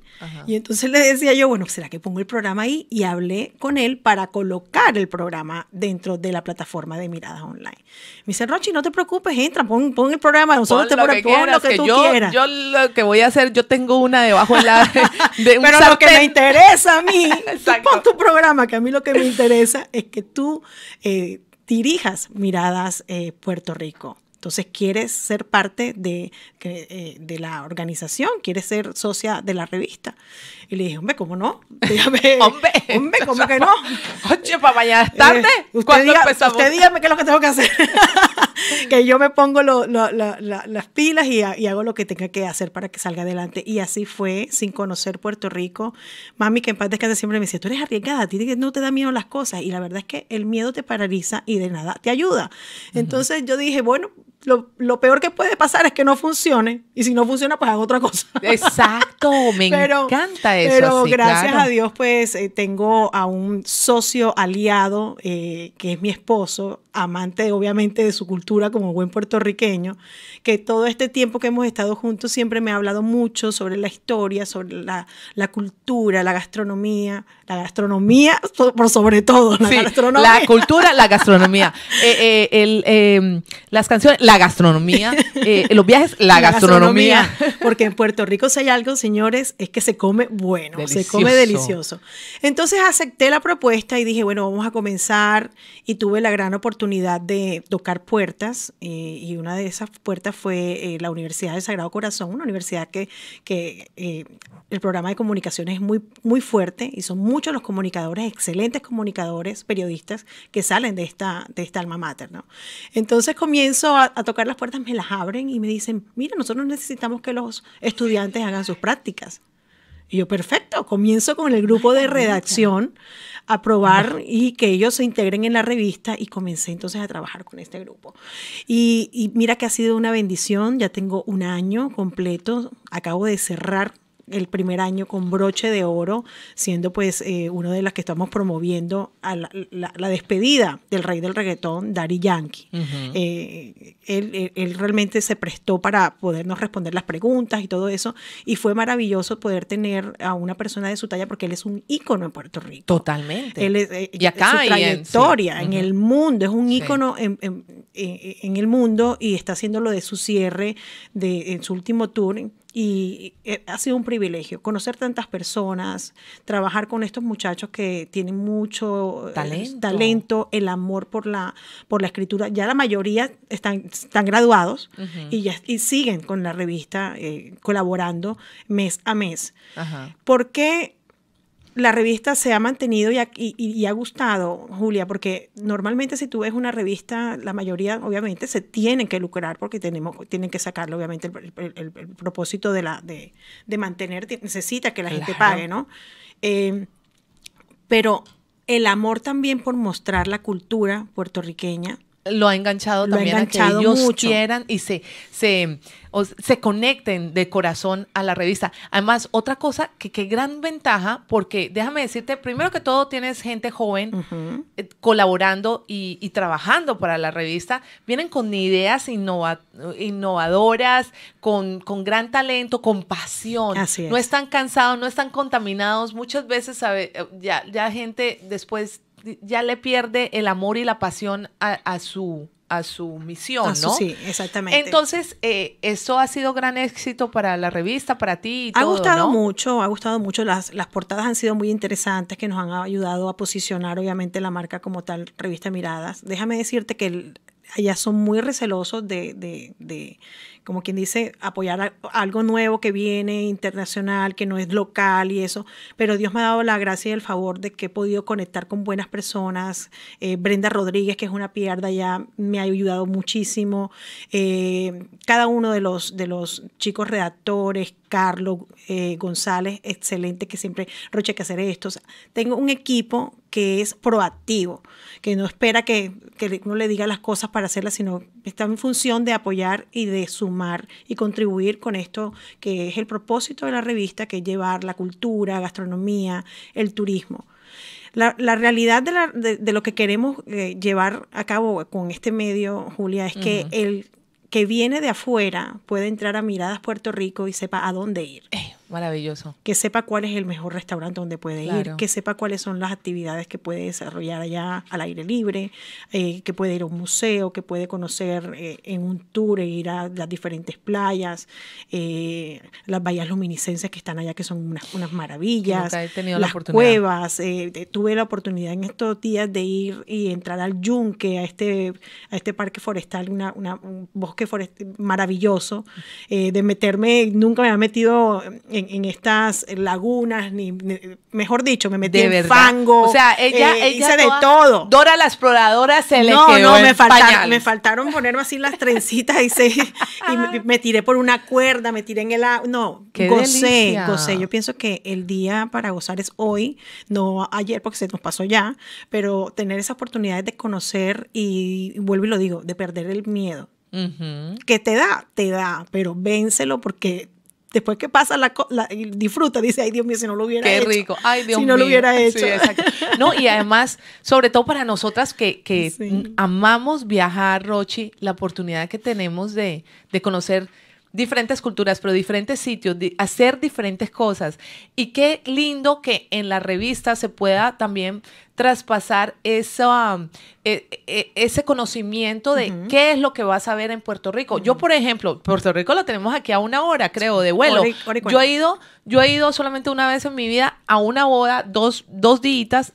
Y entonces le decía yo, bueno, ¿será que pongo el programa ahí? Y hablé con él para colocar el programa dentro de la plataforma de Miradas Online. Me dice, Rochi, no te preocupes, entra, pon, el programa, nosotros te lo que, lo que, tú yo, quieras. Yo lo que voy a hacer, yo tengo una debajo del la... Pero lo que me interesa a mí, pon tu programa, que a mí lo que me interesa es que tú... Eh, dirijas miradas eh, Puerto Rico. Entonces, quieres ser parte de, eh, de la organización, quieres ser socia de la revista. Y le dije, hombre, ¿cómo no? Dígame, hombre, hombre, ¿cómo que no? Oye, para mañana es eh, tarde. usted, usted, dígame qué es lo que tengo que hacer. que yo me pongo lo, las pilas y, hago lo que tenga que hacer para que salga adelante. Y así fue, sin conocer Puerto Rico. Mami, que en paz descanse, siempre me decía, tú eres arriesgada, que no te da miedo las cosas. Y la verdad es que el miedo te paraliza y de nada te ayuda. Entonces yo dije, bueno, lo, peor que puede pasar es que no funcione y si no funciona pues haz otra cosa. Exacto, me encanta eso. Pero gracias a Dios pues eh, tengo a un socio aliado eh, que es mi esposo amante obviamente de su cultura como buen puertorriqueño, que todo este tiempo que hemos estado juntos siempre me ha hablado mucho sobre la historia, sobre la, cultura, la gastronomía, la gastronomía por sobre todo, la gastronomía. La cultura, la gastronomía, eh, eh, eh, las canciones, la gastronomía, Eh, los viajes, la, gastronomía. Porque en Puerto Rico, si hay algo, señores, es que se come bueno, se come delicioso. Entonces acepté la propuesta y dije, bueno, vamos a comenzar. Y tuve la gran oportunidad de tocar puertas. Eh, y una de esas puertas fue eh, la Universidad de Sagrado Corazón, una universidad que, que el programa de comunicación es muy, muy fuerte y son muchos los comunicadores, excelentes comunicadores, periodistas que salen de esta, de esta alma mater. Entonces comienzo a, a tocar las puertas, me las abro y me dicen, mira, nosotros necesitamos que los estudiantes hagan sus prácticas. Y yo, perfecto, comienzo con el grupo de redacción a probar y que ellos se integren en la revista y comencé entonces a trabajar con este grupo. Y, y mira que ha sido una bendición, ya tengo un año completo, acabo de cerrar el primer año con broche de oro, siendo pues uno eh, una de las que estamos promoviendo a la, despedida del rey del reggaetón, Daddy Yankee. Eh, él, realmente se prestó para podernos responder las preguntas y todo eso, y fue maravilloso poder tener a una persona de su talla porque él es un ícono en Puerto Rico. Totalmente. Él eh, acá su trayectoria en, en, el mundo, es un ícono en, el mundo y está haciendo lo de su cierre de, en su último tour y eh, ha sido un privilegio conocer tantas personas, trabajar con estos muchachos que tienen mucho eh, talento, el amor por la, por la escritura. Ya la mayoría están, graduados y, ya, siguen con la revista eh, colaborando mes a mes. porque ¿Por qué la revista se ha mantenido y ha, gustado, Julia, porque normalmente si tú ves una revista, la mayoría obviamente se tienen que lucrar porque tenemos, tienen que sacarlo, obviamente el, propósito de, la, de, mantener, necesita que la gente pague, ¿no? Em, pero el amor también por mostrar la cultura puertorriqueña, lo ha enganchado también a que ellos quieran y se, se, conecten de corazón a la revista. Además, otra cosa que qué gran ventaja, porque déjame decirte, primero que todo tienes gente joven eh, colaborando y, trabajando para la revista, vienen con ideas innovadoras, con, con, gran talento, con pasión. No están cansados, no están contaminados. Muchas veces eh, ya, ya gente después ya le pierde el amor y la pasión a, su a su misión, ¿no? Sí, exactamente. Entonces, eh, eso ha sido gran éxito para la revista, para ti. Y ha gustado mucho, ha gustado mucho. Las, las portadas han sido muy interesantes que nos han ayudado a posicionar, obviamente, la marca como tal, Revista Miradas. Déjame decirte que allá son muy recelosos de como quien dice, apoyar algo nuevo que viene internacional, que no es local y eso, pero Dios me ha dado la gracia y el favor de que he podido conectar con buenas personas. Eh, Brenda Rodríguez, que es una pierda ya, me ha ayudado muchísimo. Eh, cada uno de los, de los chicos redactores, Carlos eh, González, excelente, que siempre, Roche, hacer esto. tengo un equipo que es proactivo, que no espera que, que uno le diga las cosas para hacerlas, sino está en función de apoyar y de sumar y contribuir con esto que es el propósito de la revista, que es llevar la cultura, gastronomía, el turismo. La, realidad de, lo que queremos eh, llevar a cabo con este medio, Julia, es que el que viene de afuera puede entrar a Miradas Puerto Rico y sepa a dónde ir. Maravilloso. Que sepa cuál es el mejor restaurante donde puede ir, que sepa cuáles son las actividades que puede desarrollar allá al aire libre, eh, que puede ir a un museo, que puede conocer eh, en un tour e ir a las diferentes playas, eh, las vallas luminiscencias que están allá, que son unas, unas maravillas, las cuevas. tuve la oportunidad en estos días de ir y entrar al yunque, a este, a este parque forestal, una, un bosque forestal maravilloso, de meterme, nunca me había metido en en, estas lagunas, ni, mejor dicho, me metí en fango. O sea, ella, eh, ella hice de todo. Dora la exploradora se le No, quedó no, me, faltaron, me faltaron ponerme así las trencitas y, y me, tiré por una cuerda, me tiré en el agua. No, Qué gocé, gocé. Yo pienso que el día para gozar es hoy, no ayer porque se nos pasó ya, pero tener esa oportunidad de conocer y, vuelvo y lo digo, de perder el miedo. ¿Qué que te da, te da, pero vénselo porque después que pasa la, disfruta, dice, ay Dios mío, si no lo hubiera hecho. Qué rico, ay Dios mío. Si no lo hubiera hecho. No, y además, sobre todo para nosotras que, amamos viajar, Rochi, la oportunidad que tenemos de, conocer diferentes culturas, pero diferentes sitios, de hacer diferentes cosas. Y qué lindo que en la revista se pueda también traspasar eh, eh, ese conocimiento de qué es lo que vas a ver en Puerto Rico. Yo, por ejemplo, Puerto Rico lo tenemos aquí a una hora, creo, de vuelo. yo he ido, yo he ido solamente una vez en mi vida a una boda, dos, dos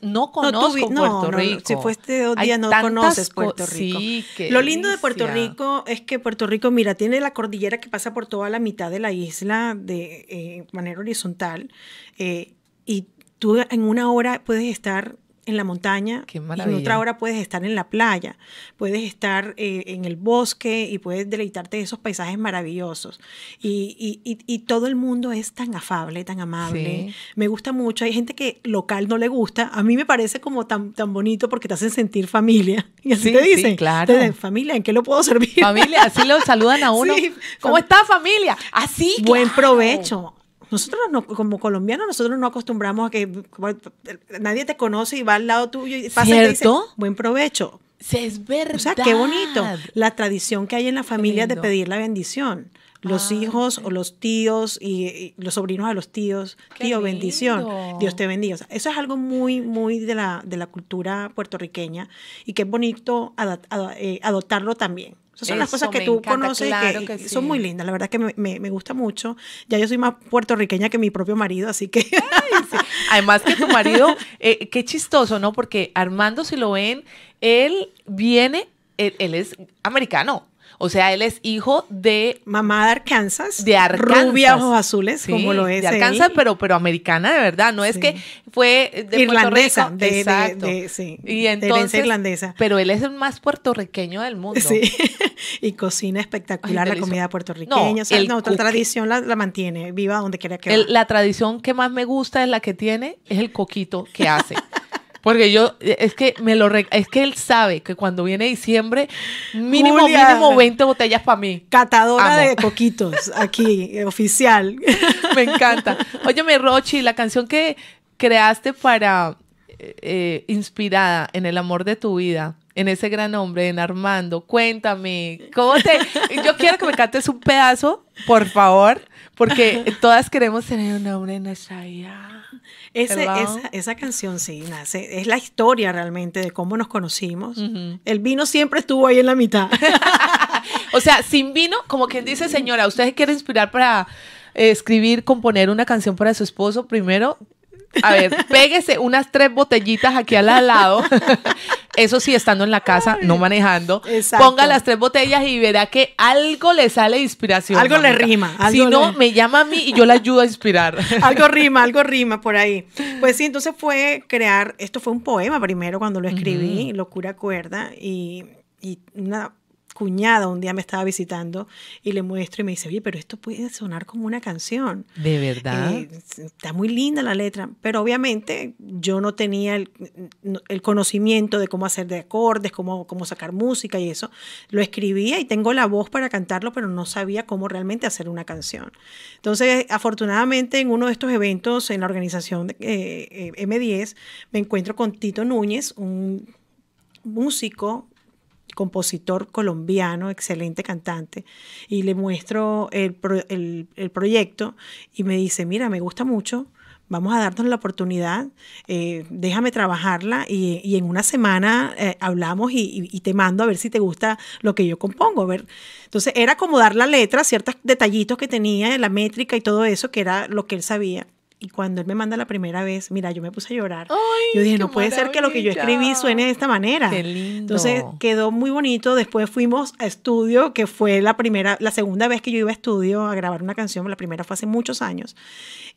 no conozco Puerto Rico. si fuiste dos días no conoces Puerto Rico. lo lindo de Puerto Rico es que Puerto Rico, mira, tiene la cordillera que pasa por toda la mitad de la isla de eh, manera horizontal y tú en una hora puedes estar en la montaña en otra hora puedes estar en la playa, puedes estar eh, en el bosque y puedes deleitarte de esos paisajes maravillosos. Y, y, y, todo el mundo es tan afable, tan amable. Me gusta mucho. Hay gente que local no le gusta. A mí me parece como tan, tan bonito porque te hacen sentir familia. Y así te dicen. claro. familia, ¿en qué lo puedo servir? Familia, así lo saludan a uno. ¿Cómo está familia? Así. Buen provecho. Nosotros como colombianos, nosotros no acostumbramos a que nadie te conoce y va al lado tuyo y pasa y dice, buen provecho. Es verdad. O sea, qué bonito. La tradición que hay en la familia de pedir la bendición. Los hijos o los tíos y, los sobrinos a los tíos. Tío, bendición. Dios te bendiga. eso es algo muy, muy de la, de la cultura puertorriqueña y qué bonito eh, adoptarlo también son las cosas que tú conoces y que, son muy lindas. La verdad que me, gusta mucho. Ya yo soy más puertorriqueña que mi propio marido, así que... Además que tu marido, eh, qué chistoso, ¿no? Porque Armando, si lo ven, él viene, él es americano. O sea, él es hijo de... Mamá de Arkansas. De Arkansas. Rubia, ojos azules, como lo es. De Arkansas, pero, pero americana de verdad. No es que fue de Irlandesa. De, Exacto. sí. Y irlandesa. Pero él es el más puertorriqueño del mundo. Sí. y cocina espectacular la comida puertorriqueña. o sea, no, otra tradición la, mantiene viva donde quiera que La tradición que más me gusta es la que tiene, es el coquito que hace. Porque yo, e, es que me lo es que él sabe que cuando viene diciembre, mínimo, mínimo 20 botellas para mí. Catadora de poquitos aquí, oficial. Me encanta. Óyeme, Rochi, la canción que creaste para eh, eh, inspirada en el amor de tu vida, en ese gran hombre, en Armando, cuéntame, ¿cómo te...? Yo quiero que me cantes un pedazo, por favor, porque todas queremos tener un hombre en nuestra vida esa, esa, canción sí nace, es la historia realmente de cómo nos conocimos. El vino siempre estuvo ahí en la mitad. o sea, sin vino, como quien dice, señora, usted quiere inspirar para eh, escribir, componer una canción para su esposo, primero a ver, pégese unas tres botellitas aquí al lado. Eso sí, estando en la casa, no manejando. Ponga las tres botellas y verá que algo le sale inspiración. Algo le rima. si no, me llama a mí y yo le ayudo a inspirar. Algo rima, algo rima por ahí. Pues sí, entonces fue crear, esto fue un poema primero cuando lo escribí, Locura Cuerda, y, y una cuñada un día me estaba visitando y le muestro y me dice, oye, pero esto puede sonar como una canción. De verdad. Eh, está muy linda la letra, pero obviamente yo no tenía mm, el, conocimiento de cómo hacer de acordes, cómo, cómo sacar música y eso. Lo escribía y tengo la voz para cantarlo, pero no sabía cómo realmente hacer una canción. Entonces, afortunadamente en uno de estos eventos en la organización eh, eh, M10, me encuentro con Tito Núñez, un músico compositor colombiano, excelente cantante, y le muestro el, proyecto y me dice, mira, me gusta mucho, vamos a darnos la oportunidad, eh, déjame trabajarla y, en una semana eh, hablamos y, te mando a ver si te gusta lo que yo compongo. ver. Entonces era como dar la letra, ciertos detallitos que tenía, la métrica y todo eso, que era lo que él sabía. Y cuando él me manda la primera vez, mira, yo me puse a llorar. yo dije, no puede ser que lo que yo escribí suene de esta manera. Entonces quedó muy bonito. Después fuimos a estudio, que fue la primera, la segunda vez que yo iba a estudio a grabar una canción. La primera fue hace muchos años.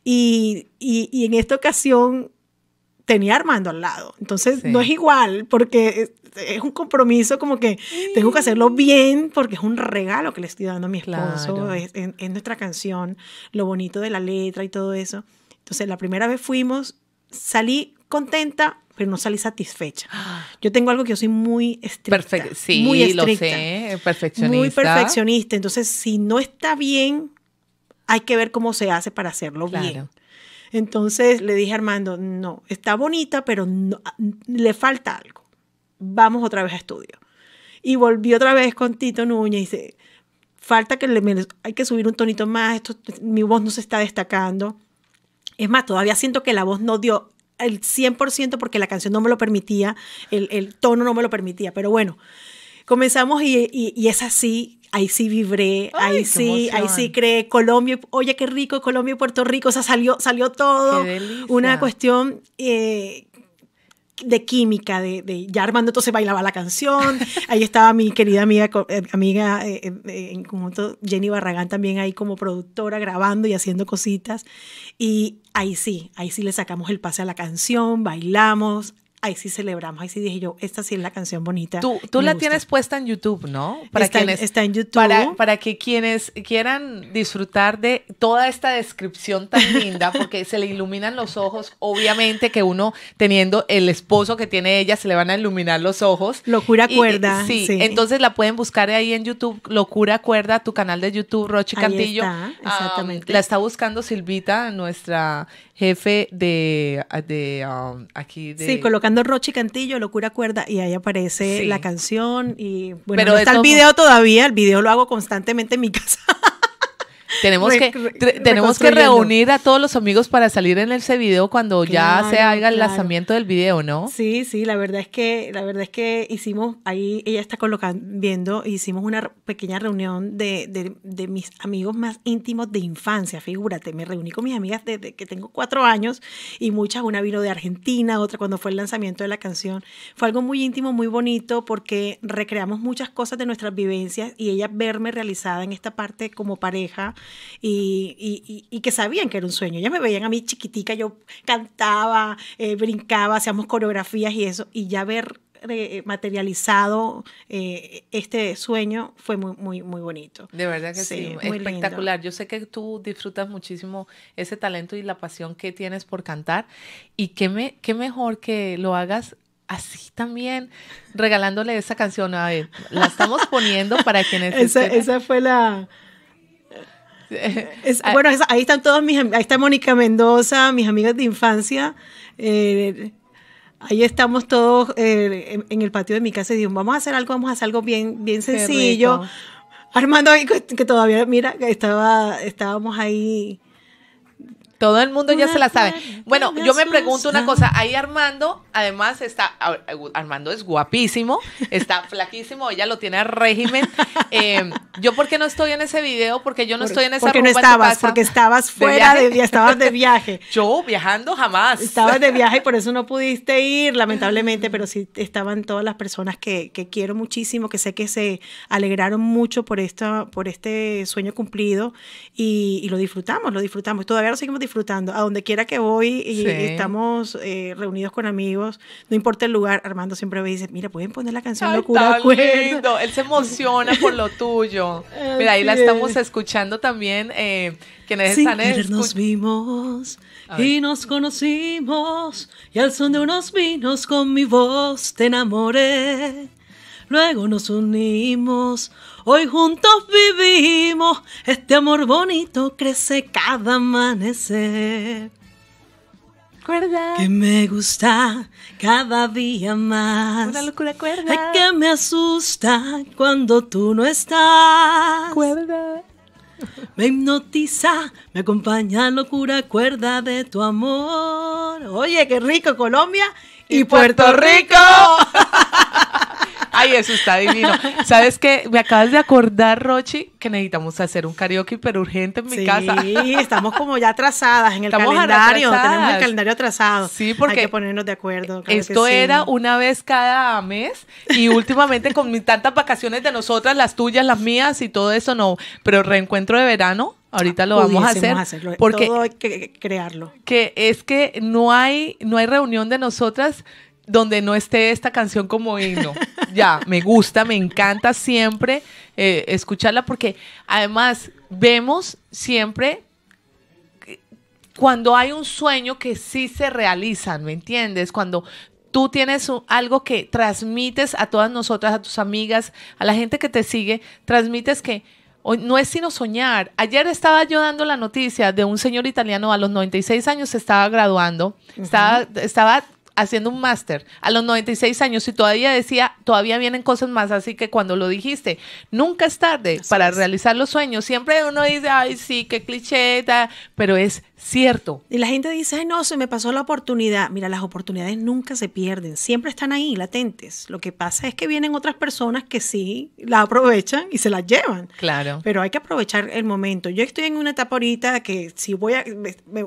Y, y, en esta ocasión tenía Armando al lado. Entonces no es igual porque es un compromiso como que tengo que hacerlo bien porque es un regalo que le estoy dando a mi esposo, es, en nuestra canción, lo bonito de la letra y todo eso. Entonces, la primera vez fuimos, salí contenta, pero no salí satisfecha. Yo tengo algo que yo soy muy estricta. sí, muy estricta, lo sé, perfeccionista. Muy perfeccionista. Entonces, si no está bien, hay que ver cómo se hace para hacerlo bien. Entonces le dije a Armando, no, está bonita, pero le falta algo. Vamos otra vez a estudio. Y volví otra vez con Tito Núñez y dice, falta que le, hay que subir un tonito más, esto, mi voz no se está destacando. Es más, todavía siento que la voz no dio el 100% porque la canción no me lo permitía, el, tono no me lo permitía, pero bueno, comenzamos y, es así. Ahí sí vibré, ahí sí, ahí sí creé Colombia, oye qué rico, Colombia y Puerto Rico, o sea, salió, salió todo. Una cuestión eh, de química, de, de, ya Armando entonces bailaba la canción, ahí estaba mi querida amiga, eh, amiga eh, eh, en Jenny Barragán también ahí como productora grabando y haciendo cositas, y ahí sí, ahí sí le sacamos el pase a la canción, bailamos, ahí sí celebramos, ahí sí dije yo, esta sí es la canción bonita. Tú, la tienes puesta en YouTube, ¿no? Para está, quienes, está en YouTube. Para, que quienes quieran disfrutar de toda esta descripción tan linda, porque se le iluminan los ojos, obviamente que uno teniendo el esposo que tiene ella, se le van a iluminar los ojos. Locura Cuerda. Sí, entonces la pueden buscar ahí en YouTube, Locura Cuerda, tu canal de YouTube, Rochi Cantillo. Está, exactamente. la está buscando Silvita, nuestra jefe de, aquí de... Sí, colocando Rochi Cantillo, Locura Cuerda, y ahí aparece la canción. Y bueno, está el video todavía, el video lo hago constantemente en mi casa. Tenemos que, tenemos que reunir a todos los amigos para salir en ese video cuando ya se haga el lanzamiento del video, ¿no? Sí, sí, la verdad es que, la verdad es que hicimos, ahí ella está colocando, viendo, hicimos una pequeña reunión de, de mis amigos más íntimos de infancia, figúrate, me reuní con mis amigas desde que tengo cuatro años y muchas, una vino de Argentina, otra cuando fue el lanzamiento de la canción. Fue algo muy íntimo, muy bonito, porque recreamos muchas cosas de nuestras vivencias y ella verme realizada en esta parte como pareja y, y, y, que sabían que era un sueño. ya me veían a mí chiquitica, yo cantaba, eh, brincaba, hacíamos coreografías y eso, y ya ver eh, materializado eh, este sueño fue muy, muy, muy bonito. De verdad que sí, espectacular. Yo sé que tú disfrutas muchísimo ese talento y la pasión que tienes por cantar y qué, me, qué mejor que lo hagas así también, regalándole esa canción a ver La estamos poniendo para quienes... esa fue la... Ah. bueno, ahí están todos mis, ahí está Mónica Mendoza, mis amigas de infancia. Eh, ahí estamos todos eh, en, el patio de mi casa y digo, vamos a hacer algo, vamos a hacer algo bien, bien sencillo. Armando, que todavía, mira, estaba, estábamos ahí todo el mundo ya se la sabe. Bueno, yo me pregunto una cosa. Ahí Armando, además está, eh, Armando es guapísimo, está flaquísimo, ella lo tiene a régimen. Em, yo, ¿por qué no estoy en ese video? Porque yo no estoy en esa Porque no estabas, porque estabas fuera de, viaje. estabas de viaje. Yo viajando jamás. Estabas de viaje y por eso no pudiste ir, lamentablemente, pero sí estaban todas las personas que, quiero muchísimo, que sé que se alegraron mucho por, esta, por este sueño cumplido y, lo disfrutamos, lo disfrutamos. Todavía lo seguimos disfrutando disfrutando. A donde quiera que voy y estamos eh, reunidos con amigos, no importa el lugar, Armando siempre me dice, mira, pueden poner la canción Locura. Pues". Él se emociona por lo tuyo. mira, ahí la estamos escuchando también. Eh, quienes Sin están Ayer nos vimos y nos conocimos y al son de unos vinos con mi voz te enamoré luego nos unimos. Hoy juntos vivimos, este amor bonito crece cada amanecer. Cuerda. Que me gusta cada día más. Una locura cuerda. que me asusta cuando tú no estás. Cuerda. Me hipnotiza, me acompaña locura cuerda de tu amor. Oye, qué rico Colombia y, Puerto, Rico. Ay, eso está divino. ¿Sabes qué? Me acabas de acordar, Rochi, que necesitamos hacer un karaoke, pero urgente en mi casa. Sí, estamos como ya atrasadas en el estamos calendario. Tenemos el calendario atrasado. Sí, porque. Hay que ponernos de acuerdo. esto era una vez cada mes y últimamente con tantas vacaciones de nosotras, las tuyas, las mías y todo eso, no. Pero reencuentro de verano, Ahorita lo vamos a hacer. Hacerlo. Porque Todo hay que crearlo. Que es que no hay, no hay reunión de nosotras donde no esté esta canción como himno. ya, me gusta, me encanta siempre eh, escucharla porque además vemos siempre cuando hay un sueño que sí se realiza, ¿me entiendes? Cuando tú tienes algo que transmites a todas nosotras, a tus amigas, a la gente que te sigue, transmites que no es sino soñar. Ayer estaba yo dando la noticia de un señor italiano a los 96 años se estaba graduando, estaba, estaba haciendo un máster a los 96 años y todavía decía, todavía vienen cosas más, así que cuando lo dijiste, nunca es tarde para realizar los sueños. Siempre uno dice, ay, sí, qué cliché, pero es cierto. Y la gente dice, ay, no, se me pasó la oportunidad. Mira, las oportunidades nunca se pierden, siempre están ahí, latentes. Lo que pasa es que vienen otras personas que sí la aprovechan y se las llevan. Claro. Pero hay que aprovechar el momento. Yo estoy en una etapa ahorita que si voy a,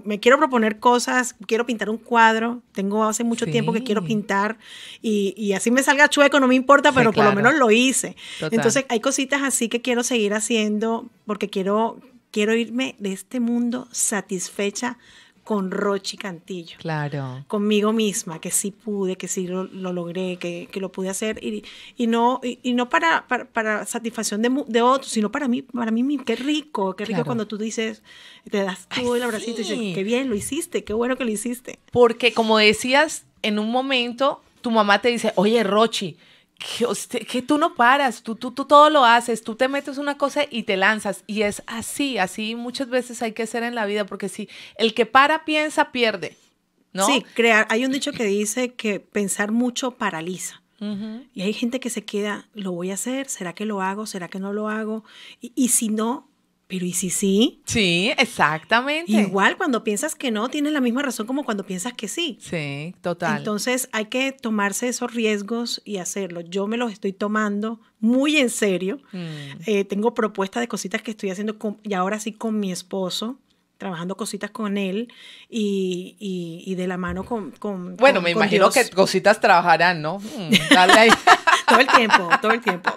me, quiero proponer cosas, quiero pintar un cuadro, tengo hace mucho mucho tiempo que quiero pintar y, y, así me salga chueco, no me importa, pero por lo menos lo hice. Entonces hay cositas así que quiero seguir haciendo porque quiero, quiero irme de este mundo satisfecha con Rochi Cantillo. Claro. Conmigo misma, que sí pude, que sí lo, logré, que, lo pude hacer. Y, y no, y, no para, para, satisfacción de, de, otros, sino para mí, para mí mismo. Qué rico, qué rico cuando tú dices, te das tú el abracito y dices, qué bien, lo hiciste, qué bueno que lo hiciste. Porque como decías, en un momento tu mamá te dice, oye, Rochi, que, tú no paras, tú, tú, todo lo haces, tú te metes una cosa y te lanzas. Y es así, así muchas veces hay que ser en la vida, porque si el que para piensa, pierde. ¿no? Sí, crear. Hay un dicho que dice que pensar mucho paraliza. Y hay gente que se queda, lo voy a hacer, ¿será que lo hago? ¿Será que no lo hago? y si no, pero ¿y si sí? Sí, exactamente. Igual cuando piensas que no, tienes la misma razón como cuando piensas que sí. Sí, total. Entonces hay que tomarse esos riesgos y hacerlo. Yo me los estoy tomando muy en serio. Mm. Eh, tengo propuestas de cositas que estoy haciendo y ahora sí con mi esposo trabajando cositas con él y, y, de la mano con... con bueno, me imagino que cositas trabajarán, ¿no? Mm, dale ahí. todo el tiempo, todo el tiempo,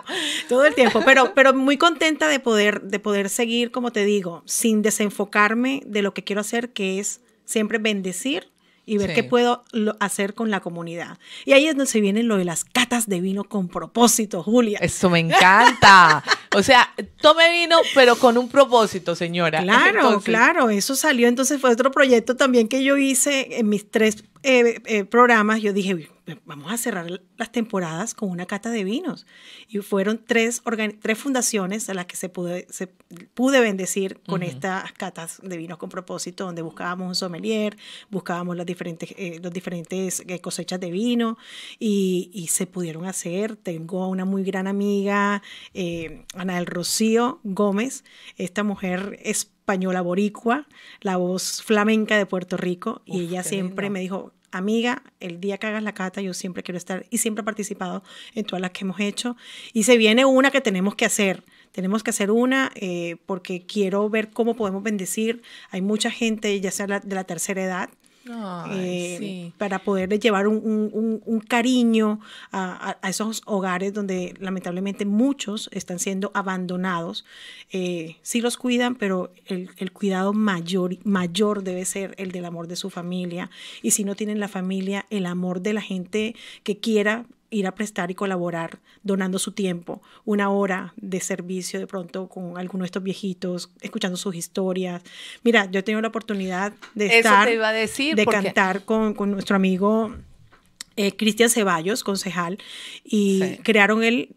todo el tiempo, pero, pero muy contenta de poder, de poder seguir, como te digo, sin desenfocarme de lo que quiero hacer, que es siempre bendecir y ver qué puedo hacer con la comunidad. Y ahí es donde se viene lo de las catas de vino con propósito, Julia. Eso me encanta. o sea, tome vino, pero con un propósito, señora. Claro, claro, eso salió. Entonces fue otro proyecto también que yo hice en mis tres eh, eh, programas, yo dije, vamos a cerrar las temporadas con una cata de vinos. Y fueron tres, tres fundaciones a las que se pude, se pude bendecir con estas catas de vinos con propósito, donde buscábamos un sommelier, buscábamos las diferentes, eh, diferentes cosechas de vino y, se pudieron hacer. Tengo una muy gran amiga, Ana del Rocío Gómez. Esta mujer es española boricua, la voz flamenca de Puerto Rico, y ella siempre me dijo, amiga, el día que hagas la cata yo siempre quiero estar y siempre he participado en todas las que hemos hecho. Y se viene una que tenemos que hacer. Tenemos que hacer una eh, porque quiero ver cómo podemos bendecir. Hay mucha gente, ya sea de la tercera edad, eh, para poder llevar un, cariño a, esos hogares donde lamentablemente muchos están siendo abandonados. Eh, sí los cuidan, pero el, cuidado mayor, mayor debe ser el del amor de su familia. Y si no tienen la familia, el amor de la gente que quiera ir a prestar y colaborar donando su tiempo, una hora de servicio de pronto con alguno de estos viejitos, escuchando sus historias. Mira, yo he tenido la oportunidad de estar, iba de cantar con, con nuestro amigo eh, Cristian Ceballos, concejal, y crearon el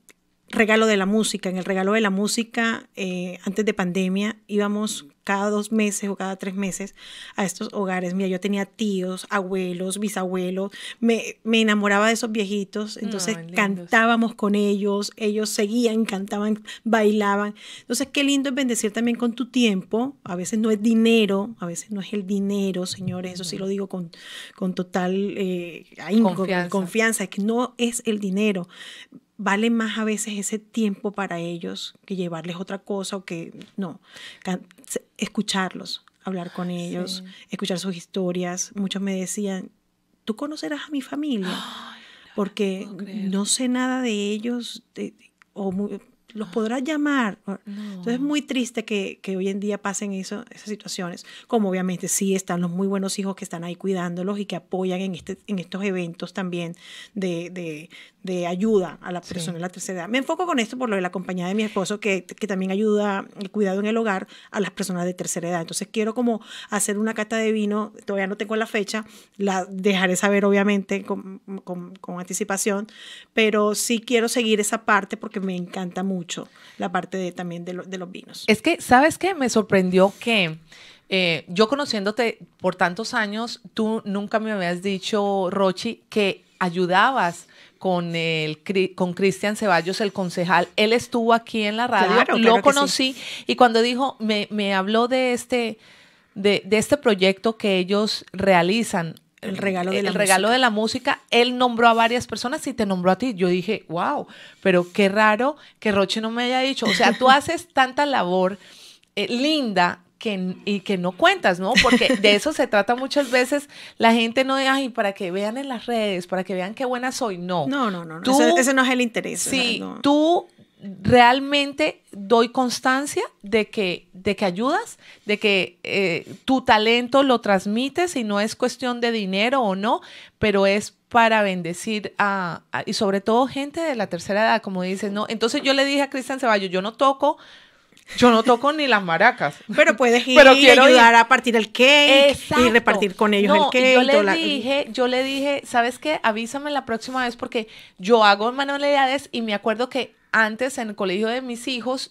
regalo de la música. En el regalo de la música, eh, antes de pandemia, íbamos cada dos meses o cada tres meses a estos hogares. Mira, yo tenía tíos, abuelos, bisabuelos, me, enamoraba de esos viejitos, entonces cantábamos con ellos, ellos seguían, cantaban, bailaban. Entonces, qué lindo es bendecir también con tu tiempo, a veces no es dinero, a veces no es el dinero, señores, eso sí lo digo con, con total eh, confianza. confianza, es que no es el dinero vale más a veces ese tiempo para ellos que llevarles otra cosa o que no, escucharlos, hablar con ellos, escuchar sus historias. Muchos me decían, tú conocerás a mi familia, porque no sé nada de ellos o los ah. podrás llamar. Entonces es muy triste que, hoy en día pasen eso, esas situaciones, como obviamente sí están los muy buenos hijos que están ahí cuidándolos y que apoyan en, este, en estos eventos también de, de ayuda a la persona de la tercera edad. Me enfoco con esto por lo de la compañía de mi esposo, que, que, también ayuda el cuidado en el hogar a las personas de tercera edad. Entonces quiero como hacer una cata de vino, todavía no tengo la fecha, la dejaré saber obviamente con, con, anticipación, pero sí quiero seguir esa parte porque me encanta mucho la parte de, también de, los vinos. Es que, ¿sabes qué? Me sorprendió que... Eh, yo conociéndote por tantos años, tú nunca me habías dicho, Rochi, que ayudabas con el con Cristian Ceballos, el concejal. Él estuvo aquí en la radio, lo conocí y cuando dijo, me, me habló de este, de, este proyecto que ellos realizan. El regalo, eh, de la, el regalo de la música. Él nombró a varias personas y te nombró a ti. Yo dije, wow, pero qué raro que Roche no me haya dicho. O sea, tú haces tanta labor eh, linda y que no cuentas, ¿no? Porque de eso se trata muchas veces. La gente no de, ay, para que vean en las redes, para que vean qué buena soy. No. No, no, no. ese, no es el interés. Sí, tú realmente doy constancia de que, de que ayudas, de que eh, tu talento lo transmites y no es cuestión de dinero o no, pero es para bendecir a, y sobre todo gente de la tercera edad, como dices, ¿no? Entonces yo le dije a Cristian Ceballos, yo no toco yo no toco ni las maracas. Pero puedes ir Pero quiero ayudar a partir el cake y repartir con ellos el cake. Yo le, dije, yo le dije, ¿sabes qué? Avísame la próxima vez porque yo hago manualidades y me acuerdo que antes en el colegio de mis hijos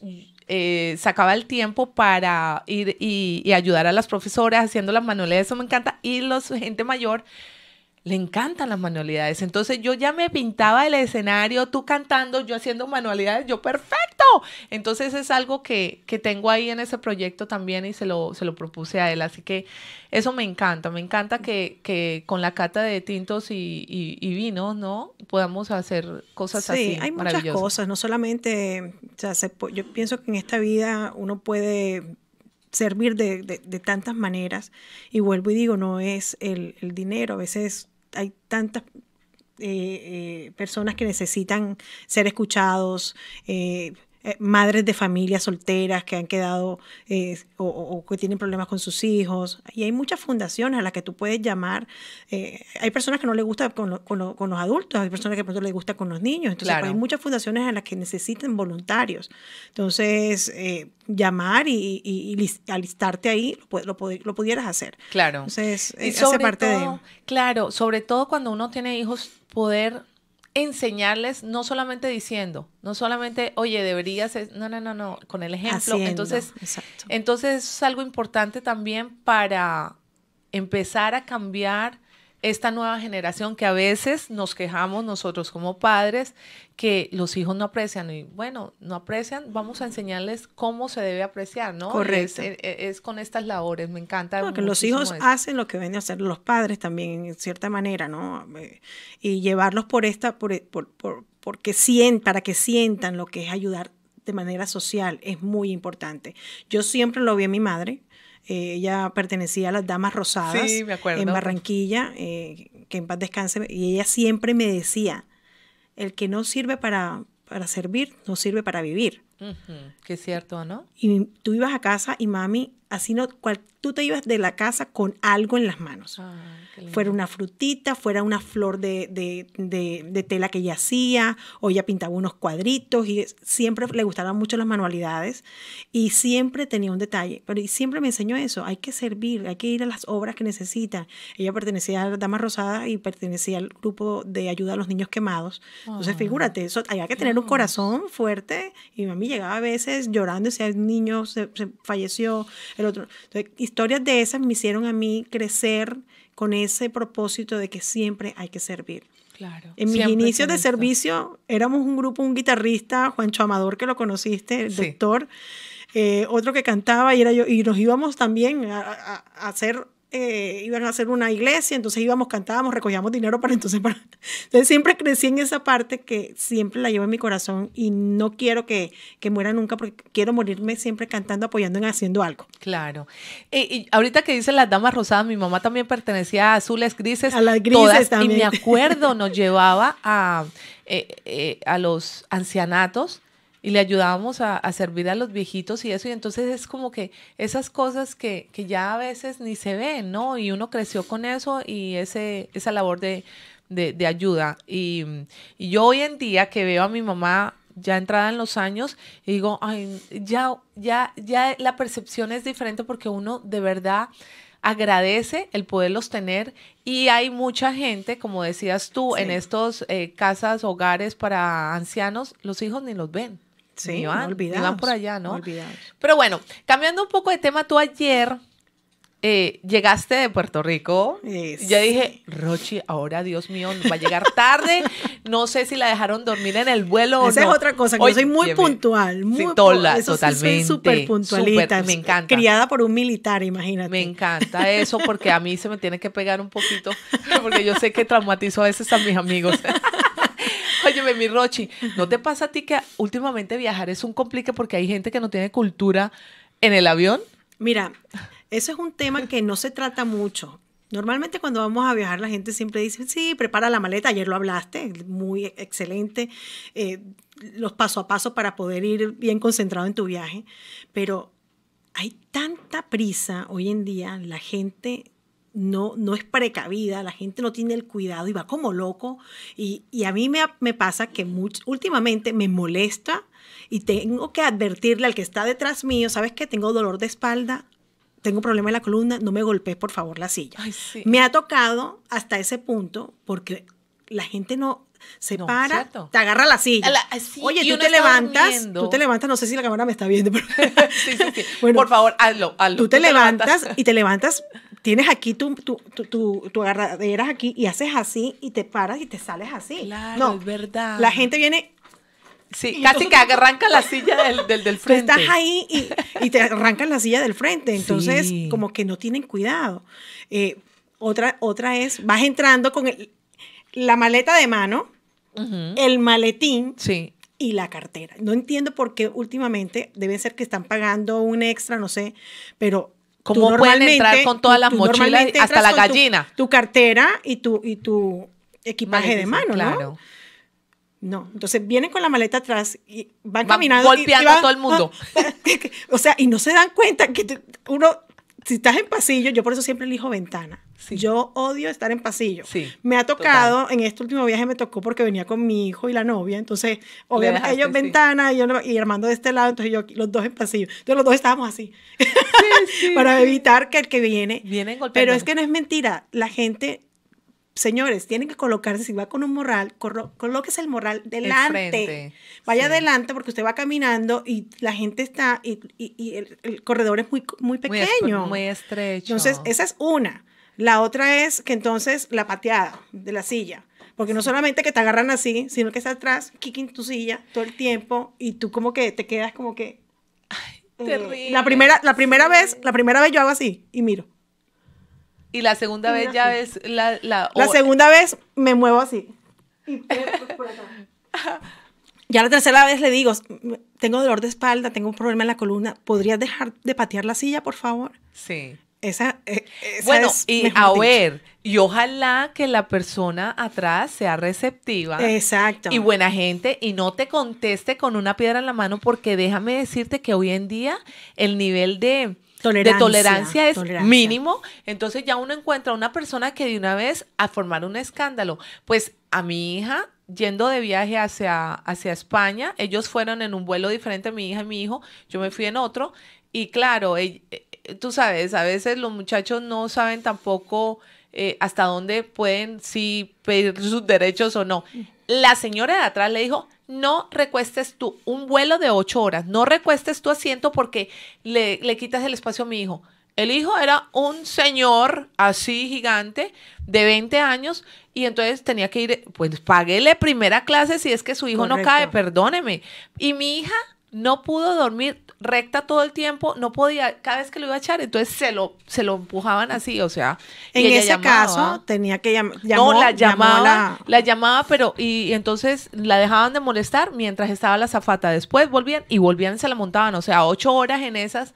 eh, sacaba el tiempo para ir y, y, ayudar a las profesoras haciendo las manualidades, eso me encanta, y los gente mayor le encantan las manualidades. Entonces yo ya me pintaba el escenario, tú cantando, yo haciendo manualidades, yo perfecto. Entonces es algo que, que tengo ahí en ese proyecto también y se lo, se lo propuse a él. Así que eso me encanta, me encanta que, con la cata de tintos y, vinos, ¿no? Podamos hacer cosas así. Sí, hay muchas cosas, no solamente, o sea, yo pienso que en esta vida uno puede servir de, de, tantas maneras. Y vuelvo y digo, no es el, el dinero, a veces hay tantas eh, eh, personas que necesitan ser escuchados, eh, eh, madres de familias solteras que han quedado eh, o, que tienen problemas con sus hijos. Y hay muchas fundaciones a las que tú puedes llamar. Eh, hay personas que no les gusta con, los adultos, hay personas que pronto les gusta con los niños. Entonces, pues, hay muchas fundaciones a las que necesitan voluntarios. Entonces, llamar y, y, alistarte ahí lo, lo, pudieras hacer. Claro. Entonces, parte de... Claro, sobre todo cuando uno tiene hijos, poder enseñarles no solamente diciendo, no solamente, oye, deberías, no, no, no, no, con el ejemplo. entonces, exacto. entonces es algo importante también para empezar a cambiar esta nueva generación que a veces nos quejamos nosotros como padres que los hijos no aprecian y bueno, no aprecian, vamos a enseñarles cómo se debe apreciar, ¿no? Correcto. Es, eh, con estas labores, me encanta. Porque los hijos hacen lo que ven hacer los padres también, en cierta manera, ¿no? Eh, y llevarlos por esta, por, eh, por, por, porque sientan, para que sientan lo que es ayudar de manera social es muy importante. Yo siempre lo vi a mi madre, eh, ella pertenecía a las Damas Rosadas en Barranquilla, eh, que en paz descanse, y ella siempre me decía, el que no sirve para, para servir, no sirve para vivir. Que es cierto, ¿no? Y tú ibas a casa y mami Así no, tú te ibas de la casa con algo en las manos. Ah, fuera una frutita, fuera una flor de, tela que ella hacía, o ella pintaba unos cuadritos, y siempre le gustaban mucho las manualidades, y siempre tenía un detalle. Pero siempre me enseñó eso: hay que servir, hay que ir a las obras que necesita. Ella pertenecía a la Dama Rosada y pertenecía al grupo de ayuda a los niños quemados. Entonces, ah. figúrate, eso había que tener un corazón fuerte, y mi mami llegaba a veces llorando, decía, el niño se falleció el otro. Entonces, historias de esas me hicieron a mí crecer con ese propósito de que siempre hay que servir. Claro, en mis inicios de servicio éramos un grupo, un guitarrista, Juancho Amador, que lo conociste, el doctor, eh, otro que cantaba y, era yo, y nos íbamos también a hacer iban eh, a hacer una iglesia, entonces íbamos, cantábamos, recogíamos dinero para entonces para... Entonces siempre crecí en esa parte que siempre la llevo en mi corazón y no quiero que, que muera nunca porque quiero morirme siempre cantando, apoyando en haciendo algo. Claro. y ahorita que dicen las damas rosadas, mi mamá también pertenecía a azules grises. A las grises también. Y me acuerdo, nos llevaba a, eh, eh, a los ancianatos y le ayudábamos a, servir a los viejitos y eso. Y entonces es como que esas cosas que, ya a veces ni se ven, ¿no? Y uno creció con eso y ese, esa labor de, ayuda. Y, yo hoy en día que veo a mi mamá ya entrada en los años, digo, ay, ya, ya, ya la percepción es diferente porque uno de verdad agradece el poderlos tener y hay mucha gente, como decías tú, en estos eh, casas, hogares para ancianos, los hijos ni los ven. Sí, van, por allá, ¿no? Pero bueno, cambiando un poco de tema, tú ayer eh, llegaste de Puerto Rico. y Yo dije, Rochi, ahora Dios mío, va a llegar tarde. no sé si la dejaron dormir en el vuelo Esa es otra cosa, que soy muy puntual. Muy sí, totalmente. Sí soy súper puntualita. me encanta. Criada por un militar, imagínate. Me encanta eso porque a mí se me tiene que pegar un poquito porque yo sé que traumatizo a veces a mis amigos. mi Rochi, ¿no te pasa a ti que últimamente viajar es un complique porque hay gente que no tiene cultura en el avión? Mira, eso es un tema que no se trata mucho. Normalmente cuando vamos a viajar la gente siempre dice, sí, prepara la maleta, ayer lo hablaste, muy excelente, eh, los paso a paso para poder ir bien concentrado en tu viaje, pero hay tanta prisa hoy en día, la gente no, no es precavida, la gente no tiene el cuidado y va como loco. Y, a mí me, pasa que últimamente me molesta y tengo que advertirle al que está detrás mío, ¿sabes que Tengo dolor de espalda, tengo problema en la columna, no me golpees por favor la silla. Me ha tocado hasta ese punto porque la gente no se para, te agarra la silla. Oye, tú te levantas, te levantas, no sé si la cámara me está viendo, por favor, hazlo, hazlo. Tú, te, levantas, y te levantas tienes aquí tu, tu, tu, aquí y haces así y te paras y te sales así. Claro, no, es verdad. La gente viene Sí, casi que arranca la silla del, frente. estás ahí y, te arrancan la silla del frente. Entonces, como que no tienen cuidado. Eh, otra, otra es, vas entrando con la maleta de mano, el maletín sí. y la cartera. No entiendo por qué últimamente, deben ser que están pagando un extra, no sé, pero ¿Cómo pueden entrar con todas las mochilas hasta la gallina? Tu, cartera y tu, y tu equipaje de mano, ¿no? No, entonces vienen con la maleta atrás y van, caminando. Golpeando a todo el mundo. o sea, y no se dan cuenta que uno, si estás en pasillo, yo por eso siempre elijo ventana. Yo odio estar en pasillo. me ha tocado, en este último viaje me tocó porque venía con mi hijo y la novia, entonces, obviamente, ellos ventana y, yo, y Armando de este lado, entonces yo los dos en pasillo. Entonces los dos estábamos así, para evitar que el que viene... Pero es que no es mentira, la gente... Señores, tienen que colocarse, si va con un morral, colóquese el morral delante. Vaya adelante porque usted va caminando y la gente está, y, el, corredor es muy, muy pequeño. muy estrecho. Entonces, esa es una. La otra es que entonces la pateada de la silla. Porque no solamente que te agarran así, sino que está atrás, kicking tu silla todo el tiempo y tú como que te quedas como que... Eh, terrible. La primera, la primera vez, la primera vez yo hago así y miro. Y la segunda vez ya ves la... La, la segunda vez me muevo así. Y pues, Ya la tercera vez le digo, tengo dolor de espalda, tengo un problema en la columna, ¿podrías dejar de patear la silla, por favor? Sí. E, esa, bueno, y a ver, y ojalá que la persona atrás sea receptiva. Exacto. Y buena gente y no te conteste con una piedra en la mano porque déjame decirte que hoy en día el nivel de tolerancia, es mínimo. Entonces ya uno encuentra a una persona que de una vez a formar un escándalo. Pues a mi hija yendo de viaje hacia, hacia España, ellos fueron en un vuelo diferente, mi hija y mi hijo, yo me fui en otro. Y claro, eh, tú sabes, a veces los muchachos no saben tampoco eh, hasta dónde pueden si pedir sus derechos o no. La señora de atrás le dijo, no recuestes tú un vuelo de ocho horas, no recuestes tu asiento porque le, quitas el espacio a mi hijo. El hijo era un señor así gigante de 20 años y entonces tenía que ir, pues paguéle primera clase si es que su hijo no cae, perdóneme. Y mi hija no pudo dormir recta todo el tiempo, no podía, cada vez que lo iba a echar, entonces se lo, se lo empujaban así, o sea. En ese caso tenía que llamar. No, la llamaba, la... llamaba, pero y, entonces la dejaban de molestar mientras estaba la zafata. Después volvían y volvían y se la montaban, o sea, ocho horas en esas.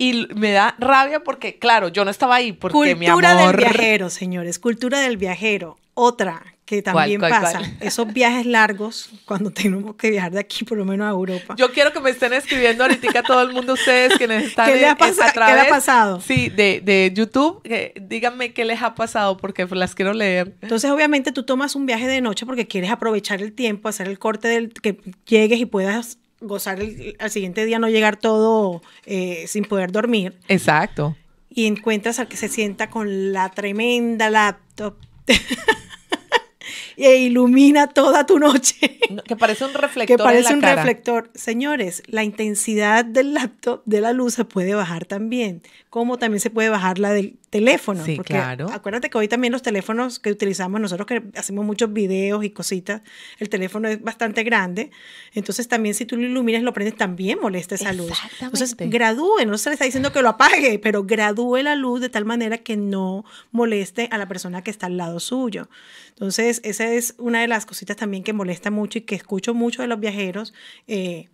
Y me da rabia porque, claro, yo no estaba ahí porque mi amor... del viajero, señores, cultura del viajero. Otra que también pasa. Esos viajes largos, cuando tenemos que viajar de aquí por lo menos a Europa. Yo quiero que me estén escribiendo ahorita todo el mundo ustedes quienes están a través, ¿Qué les ha pasado? Sí, de, de YouTube, que, díganme qué les ha pasado porque las quiero leer. Entonces, obviamente, tú tomas un viaje de noche porque quieres aprovechar el tiempo, hacer el corte del que llegues y puedas gozar el, al siguiente día, no llegar todo eh, sin poder dormir. Exacto. Y encuentras al que se sienta con la tremenda laptop. e ilumina toda tu noche. que parece un reflector. Que parece un reflector. Señores, la intensidad del laptop de la luz se puede bajar también, como también se puede bajar la del teléfono, Sí, porque claro. Acuérdate que hoy también los teléfonos que utilizamos nosotros, que hacemos muchos videos y cositas, el teléfono es bastante grande. Entonces, también si tú lo iluminas, lo prendes, también molesta esa luz. Entonces, gradúe No se le está diciendo que lo apague, pero gradúe la luz de tal manera que no moleste a la persona que está al lado suyo. Entonces, esa es una de las cositas también que molesta mucho y que escucho mucho de los viajeros. Eh,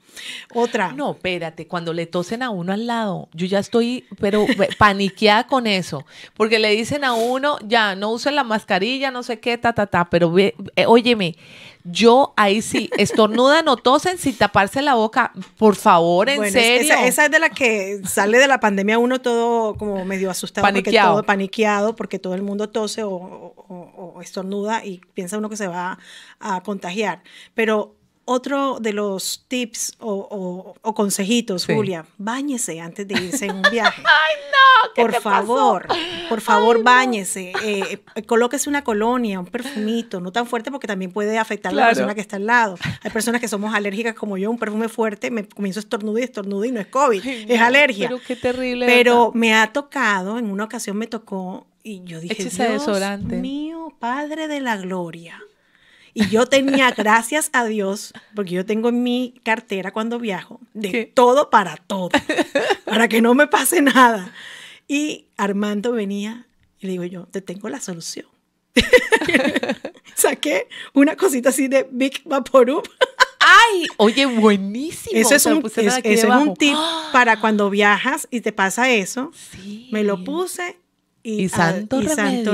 otra. No, espérate, cuando le tosen a uno al lado, yo ya estoy, pero paniqueada con eso porque le dicen a uno, ya, no usen la mascarilla, no sé qué, ta, ta, ta, pero eh, óyeme, yo ahí sí, estornuda no tosen sin taparse la boca, por favor, en serio. Esa, es de la que sale de la pandemia uno todo como medio asustado, paniqueado. Porque todo paniqueado, porque todo el mundo tose o, estornuda y piensa uno que se va a, a contagiar. Pero otro de los tips o, consejitos, Julia, báñese antes de irse en un viaje. ¡Ay, no! ¿qué por, favor, por favor, báñese. Eh, colóquese una colonia, un perfumito, no tan fuerte porque también puede afectar a la persona que está al lado. Hay personas que somos alérgicas como yo, un perfume fuerte, me comienzo a estornudar y estornudar y no es COVID, es alergia. Pero qué terrible. Pero me ha tocado, en una ocasión me tocó y yo dije, Dios mío, Padre de la Gloria. Y yo tenía, gracias a Dios, porque yo tengo en mi cartera cuando viajo, de todo para todo, para que no me pase nada. Y Armando venía y le digo yo, te tengo la solución. Saqué una cosita así de Big Vaporub. ¡Ay! Oye, buenísimo. Eso es, un, es, un, tip para ¡Ah! cuando viajas y te pasa eso. Me lo puse y, santo,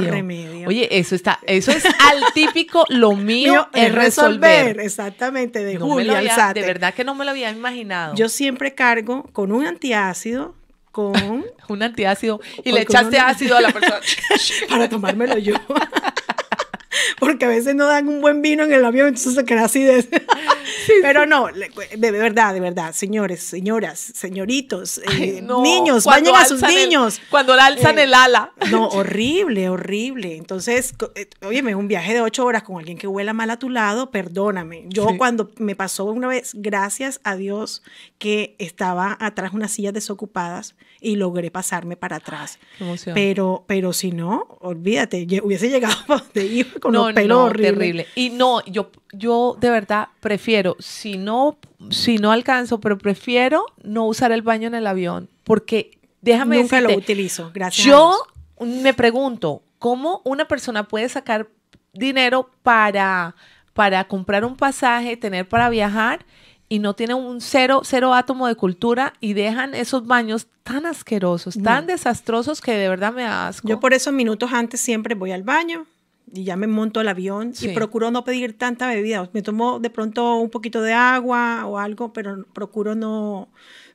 remedio. Oye, eso está, eso es al típico, lo mío es resolver. Exactamente, de De verdad que no me lo había imaginado. Yo siempre cargo con un antiácido, con... un antiácido, y le echaste ácido a la persona. Para tomármelo yo. porque a veces no dan un buen vino en el avión, entonces se queda así de... Pero no, de verdad, de verdad, señores, señoras, señoritos, eh, niños, bañen a sus niños. cuando le alzan eh, el ala. No, horrible, horrible. Entonces, eh, óyeme, un viaje de ocho horas con alguien que huela mal a tu lado, perdóname. Yo cuando me pasó una vez, gracias a Dios que estaba atrás unas sillas desocupadas y logré pasarme para atrás. pero, pero si no, olvídate, hubiese llegado de con un los pelos no, Terrible. Y no, yo, yo de verdad prefiero, si no, si no alcanzo, pero prefiero no usar el baño en el avión, porque déjame Nunca lo utilizo, gracias. Yo me pregunto, ¿cómo una persona puede sacar dinero para, para comprar un pasaje, tener para viajar? y no tienen un cero, cero átomo de cultura y dejan esos baños tan asquerosos, tan desastrosos que de verdad me da asco. Yo por eso minutos antes siempre voy al baño y ya me monto el avión y procuro no pedir tanta bebida. Me tomo de pronto un poquito de agua o algo, pero procuro no,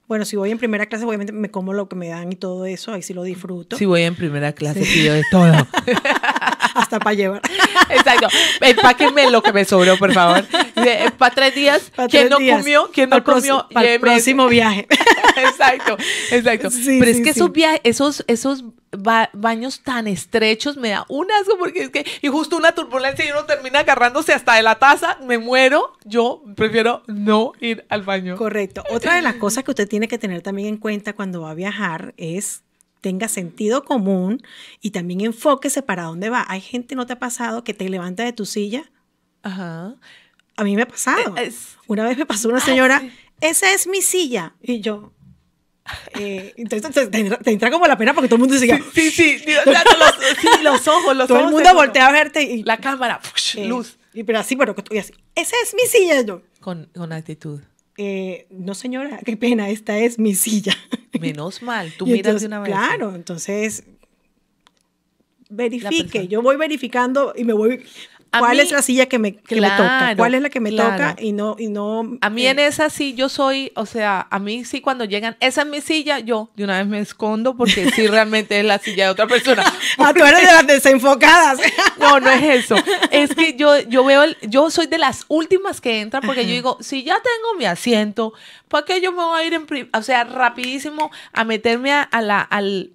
bueno, si voy en primera clase, obviamente me como lo que me dan y todo eso, ahí sí lo disfruto. Si voy en primera clase, pido de todo. Hasta para llevar. Exacto. Empáquenme eh, lo que me sobró, por favor. Eh, para tres días. ¿Quién no comió? ¿Quién no comió? Para el próximo viaje. exacto, exacto. Pero es que esos viajes, esos, esos baños tan estrechos me da un asco porque es que, y justo una turbulencia y uno termina agarrándose hasta de la taza, me muero. Yo prefiero no ir al baño. Correcto. Otra de las cosas que usted tiene que tener también en cuenta cuando va a viajar es tenga sentido común y también enfóquese para dónde va. Hay gente, ¿no te ha pasado que te levanta de tu silla? Ajá. A mí me ha pasado. Eh, una vez me pasó una señora, ah, esa es mi silla. Y yo, eh, entonces te, entra como la pena porque todo el mundo se Sí, sí, los, los ojos, Todo el mundo voltea a verte y. La cámara, eh, luz. Y, pero así, bueno, estoy así. Esa es mi silla, yo. Con, con actitud. Eh, no, señora, qué pena, esta es mi silla. Menos mal, tú miras de una vez. Claro, entonces verifique, yo voy verificando y me voy ¿Cuál es la silla que me, que toca? ¿Cuál es la que me toca? Y no, y no. A mí eh, en esa sí yo soy, o sea, a mí sí cuando llegan, esa es mi silla, yo de una vez me escondo porque sí realmente es la silla de otra persona. Ah, tú eres de las desenfocadas. no, no es eso. Es que yo, yo veo, yo soy de las últimas que entran porque yo digo, si ya tengo mi asiento, ¿para qué yo me voy a ir en, o sea, rapidísimo a meterme a la, al,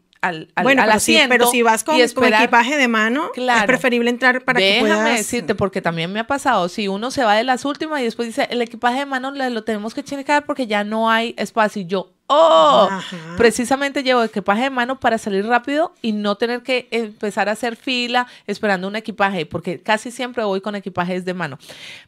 bueno, pero pero si vas con, equipaje de mano, es preferible entrar para que puedas... decirte, porque también me ha pasado, si uno se va de las últimas y después dice, el equipaje de mano lo tenemos que checar porque ya no hay espacio. Y yo, ¡oh! Precisamente llevo equipaje de mano para salir rápido y no tener que empezar a hacer fila esperando un equipaje, porque casi siempre voy con equipajes de mano.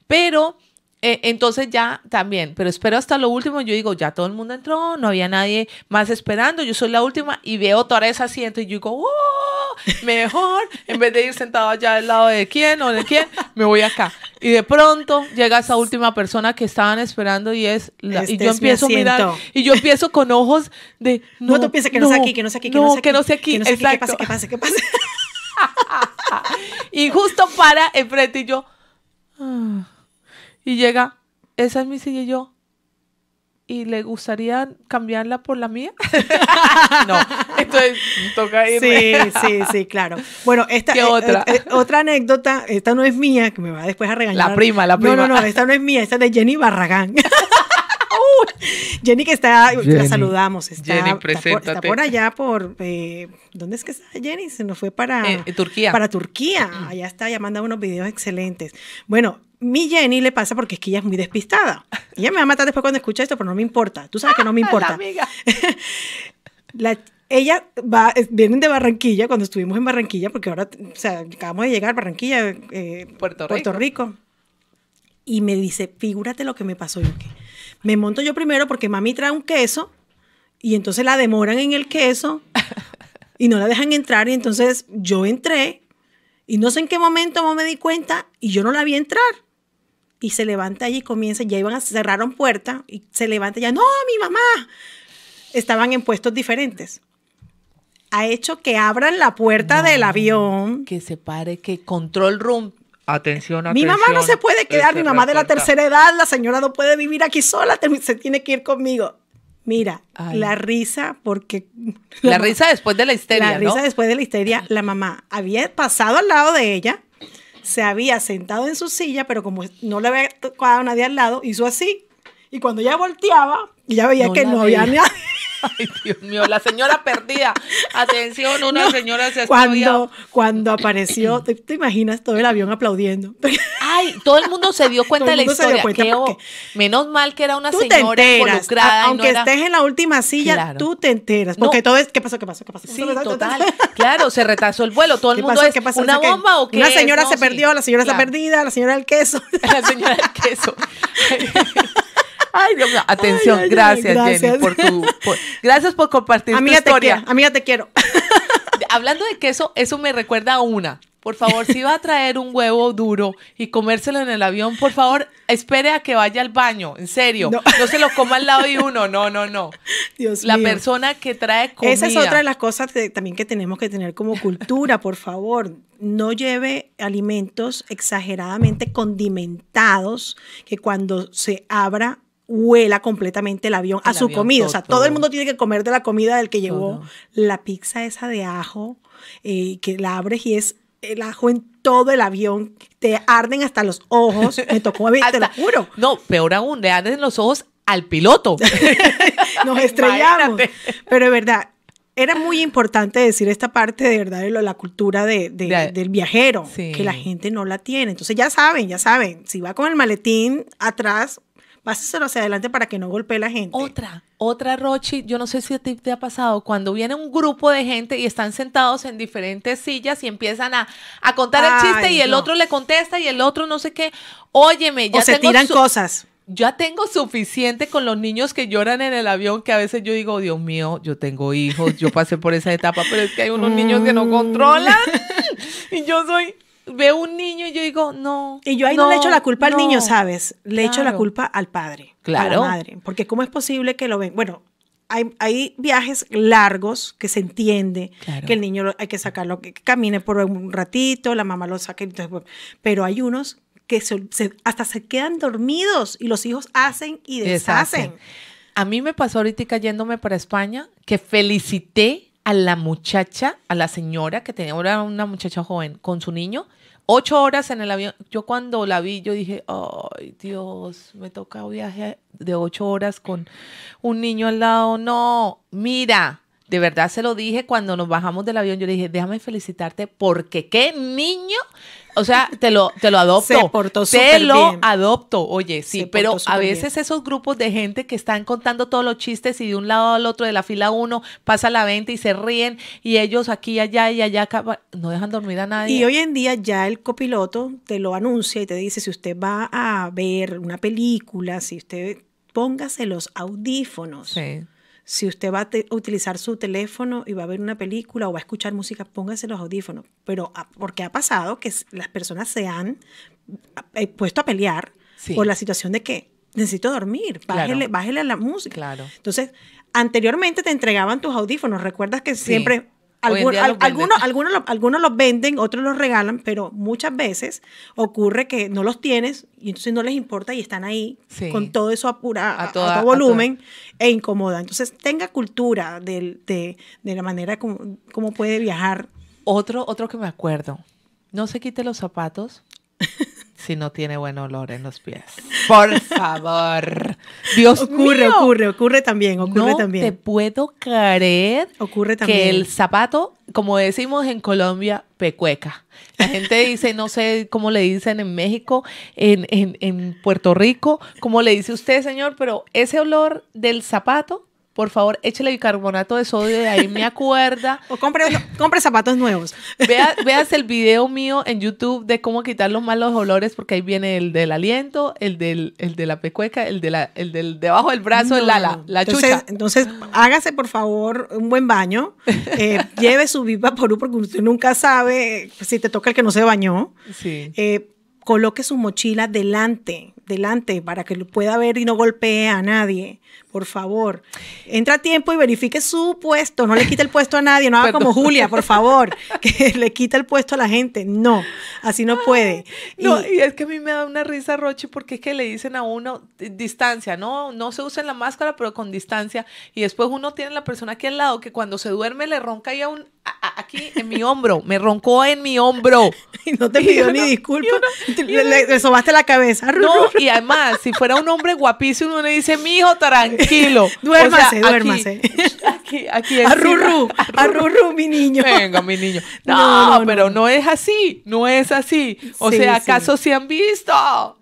Pero... Eh, entonces ya también, pero espero hasta lo último, yo digo, ya todo el mundo entró, no había nadie más esperando, yo soy la última y veo toda ese asiento y yo digo, oh, Mejor, en vez de ir sentado allá al lado de quién o de quién, me voy acá. Y de pronto llega esa última persona que estaban esperando y es la, y yo este empiezo a mirar y yo empiezo con ojos de no, no tú piensas que no, no aquí, que no sea aquí, que no, no aquí, que no sea aquí, que no sea aquí, que pase, que pase, que pase. y justo para enfrente y yo ah. Y llega, esa es mi silla y yo. ¿Y le gustaría cambiarla por la mía? no, entonces toca ir. Sí, sí, sí, claro. Bueno, esta eh, otra? Eh, eh, otra anécdota, esta no es mía, que me va después a regañar. La prima, la prima. No, no, no, esta no es mía, esta es de Jenny Barragán. Jenny que está, la saludamos. Jenny, está, por, está por, allá, por, ¿dónde es que está Jenny? Se nos fue para... Turquía. Para Turquía. Mm. Allá está, ya manda unos videos excelentes. Bueno, mi Jenny le pasa porque es que ella es muy despistada. Ella me va a matar después cuando escucha esto, pero no me importa. Tú sabes que no me importa. La amiga. ella va, eh, vienen de Barranquilla, cuando estuvimos en Barranquilla, porque ahora, o sea, acabamos de llegar, a Barranquilla, eh, Puerto, Rico. Y me dice, figúrate lo que me pasó. Yo, me monto yo primero porque mami trae un queso y entonces la demoran en el queso y no la dejan entrar. Y entonces yo entré y no sé en qué momento me di cuenta y yo no la vi entrar y se levanta allí y comienza, ya iban a, cerraron puerta y se levanta ya, no, mi mamá. Estaban en puestos diferentes. Ha hecho que abran la puerta del avión. Que se pare, que control room. Atención, atención. Mi mamá no se puede quedar, este mi mamá de la tercera edad, la señora no puede vivir aquí sola, se tiene que ir conmigo. Mira, la risa, porque... La, risa después de la histeria. La risa después de la histeria, la mamá había pasado al lado de ella, se había sentado en su silla, pero como no le había tocado a nadie al lado, hizo así. Y cuando ya volteaba, ya veía que no había nadie. Ay, Dios mío, la señora perdida. Atención, una señora se cuando, cuando apareció, ¿te, imaginas todo el avión aplaudiendo? Ay, todo el mundo se dio cuenta de la historia. Que, menos mal que era una tú señora te enteras, involucrada. aunque estés en la última silla, tú te enteras. Porque todo es, ¿qué pasó? ¿Qué pasó? ¿Qué pasó? Sí, total. claro, se retrasó el vuelo. Todo el mundo es, ¿qué pasó? ¿una bomba o qué? Una señora se perdió, la señora está perdida, la señora del queso. La señora del queso. Ay, Atención, gracias, Jenny, por tu. gracias por compartir amiga historia. Te quiero, amiga, te quiero. Hablando de queso, eso me recuerda a una. Por favor, si va a traer un huevo duro y comérselo en el avión, por favor, espere a que vaya al baño, en serio. No, se lo coma al lado y uno, no, no, no. Dios la persona que trae comida. Esa es otra de las cosas también que tenemos que tener como cultura, por favor. No lleve alimentos exageradamente condimentados que cuando se abra huela completamente el avión a su comida. o sea, todo, el mundo tiene que comer de la comida del que llevó la pizza esa de ajo, eh, que la abres y es el ajo en todo el avión, te arden hasta los ojos, me tocó a mí, te lo juro. No, peor aún, le arden los ojos al piloto. Nos estrellamos. Pero de verdad, era muy importante decir esta parte de verdad de la cultura del viajero, que la gente no la tiene. Entonces ya saben, ya saben, si va con el maletín atrás, páseselo hacia adelante para que no golpee la gente. Otra, otra Rochi, yo no sé si a ti te ha pasado, cuando viene un grupo de gente y están sentados en diferentes sillas y empiezan a, contar el chiste y el otro le contesta y el otro no sé qué, óyeme, ya o se tiran cosas ya tengo suficiente con los niños que lloran en el avión que a veces yo digo, Dios mío, yo tengo hijos, yo pasé por esa etapa, pero es que hay unos niños que no mm. controlan y yo soy veo un niño y yo digo, no. Y yo ahí no, le echo la culpa al niño, ¿sabes? Le echo la culpa al padre, claro. a la madre. Porque ¿cómo es posible que lo ven? Bueno, hay, viajes largos que se entiende que el niño hay que sacarlo, que camine por un ratito, la mamá lo saque. Entonces, pero hay unos que hasta se quedan dormidos y los hijos hacen y deshacen. A mí me pasó ahorita yéndome para España que felicité a la muchacha, a la señora que tenía, ahora una muchacha joven, con su niño, ocho horas en el avión. Yo cuando la vi, yo dije, ay Dios, me toca un viaje de ocho horas con un niño al lado. No, mira, de verdad se lo dije cuando nos bajamos del avión, yo le dije, déjame felicitarte porque qué niño o sea, te lo, te lo adopto. te lo adopto, oye, sí, pero a veces esos grupos de gente que están contando todos los chistes y de un lado al otro de la fila uno pasa la venta y se ríen y ellos aquí, allá y allá no dejan dormir a nadie. Y hoy en día ya el copiloto te lo anuncia y te dice si usted va a ver una película, si usted póngase los audífonos. Sí si usted va a utilizar su teléfono y va a ver una película o va a escuchar música, póngase los audífonos. Pero ah, porque ha pasado que las personas se han eh, puesto a pelear por la situación de que necesito dormir, bájele, bájele a la música. Entonces, anteriormente te entregaban tus audífonos. Recuerdas que siempre algunos, los, venden, otros los regalan, pero muchas veces ocurre que no los tienes y entonces no les importa y están ahí con todo eso apurado a, todo volumen e incomoda. Entonces tenga cultura de, de, la manera como, puede viajar. Otro, otro que me acuerdo, no se quite los zapatos si no tiene buen olor en los pies. Por favor. Dios ocurre, mío. ocurre, ocurre también, ocurre no también. Te puedo creer ocurre que el zapato, como decimos en Colombia, pecueca. La gente dice, no sé cómo le dicen en México, en, en, en Puerto Rico, cómo le dice usted, señor, pero ese olor del zapato por favor, échale bicarbonato de sodio de ahí me acuerda. o compre, compre zapatos nuevos. Vea, veas el video mío en YouTube de cómo quitar los malos olores, porque ahí viene el del aliento, el del, de la pecueca, el de el del debajo del brazo, el ala, la chucha. Entonces, hágase por favor un buen baño. Eh, lleve su un porque usted nunca sabe si te toca el que no se bañó. Sí. Eh, coloque su mochila delante delante para que lo pueda ver y no golpee a nadie. Por favor, entra a tiempo y verifique su puesto. No le quite el puesto a nadie. No haga como Julia, por favor, que le quite el puesto a la gente. No, así no puede. no, y es que a mí me da una risa, Roche, porque es que le dicen a uno distancia, ¿no? No se en la máscara, pero con distancia. Y después uno tiene a la persona aquí al lado que cuando se duerme le ronca y a un ah, en mi hombro, me roncó en mi hombro. Y no te pidió ni disculpas, le, sobaste la cabeza. No, y además, si fuera un hombre guapísimo, uno le dice, mi hijo, tranquilo. duérmase, duérmase. Aquí, aquí, aquí arrurru, mi niño. Venga, mi niño. No, pero no. es así, no es así. O sea, ¿acaso se han visto?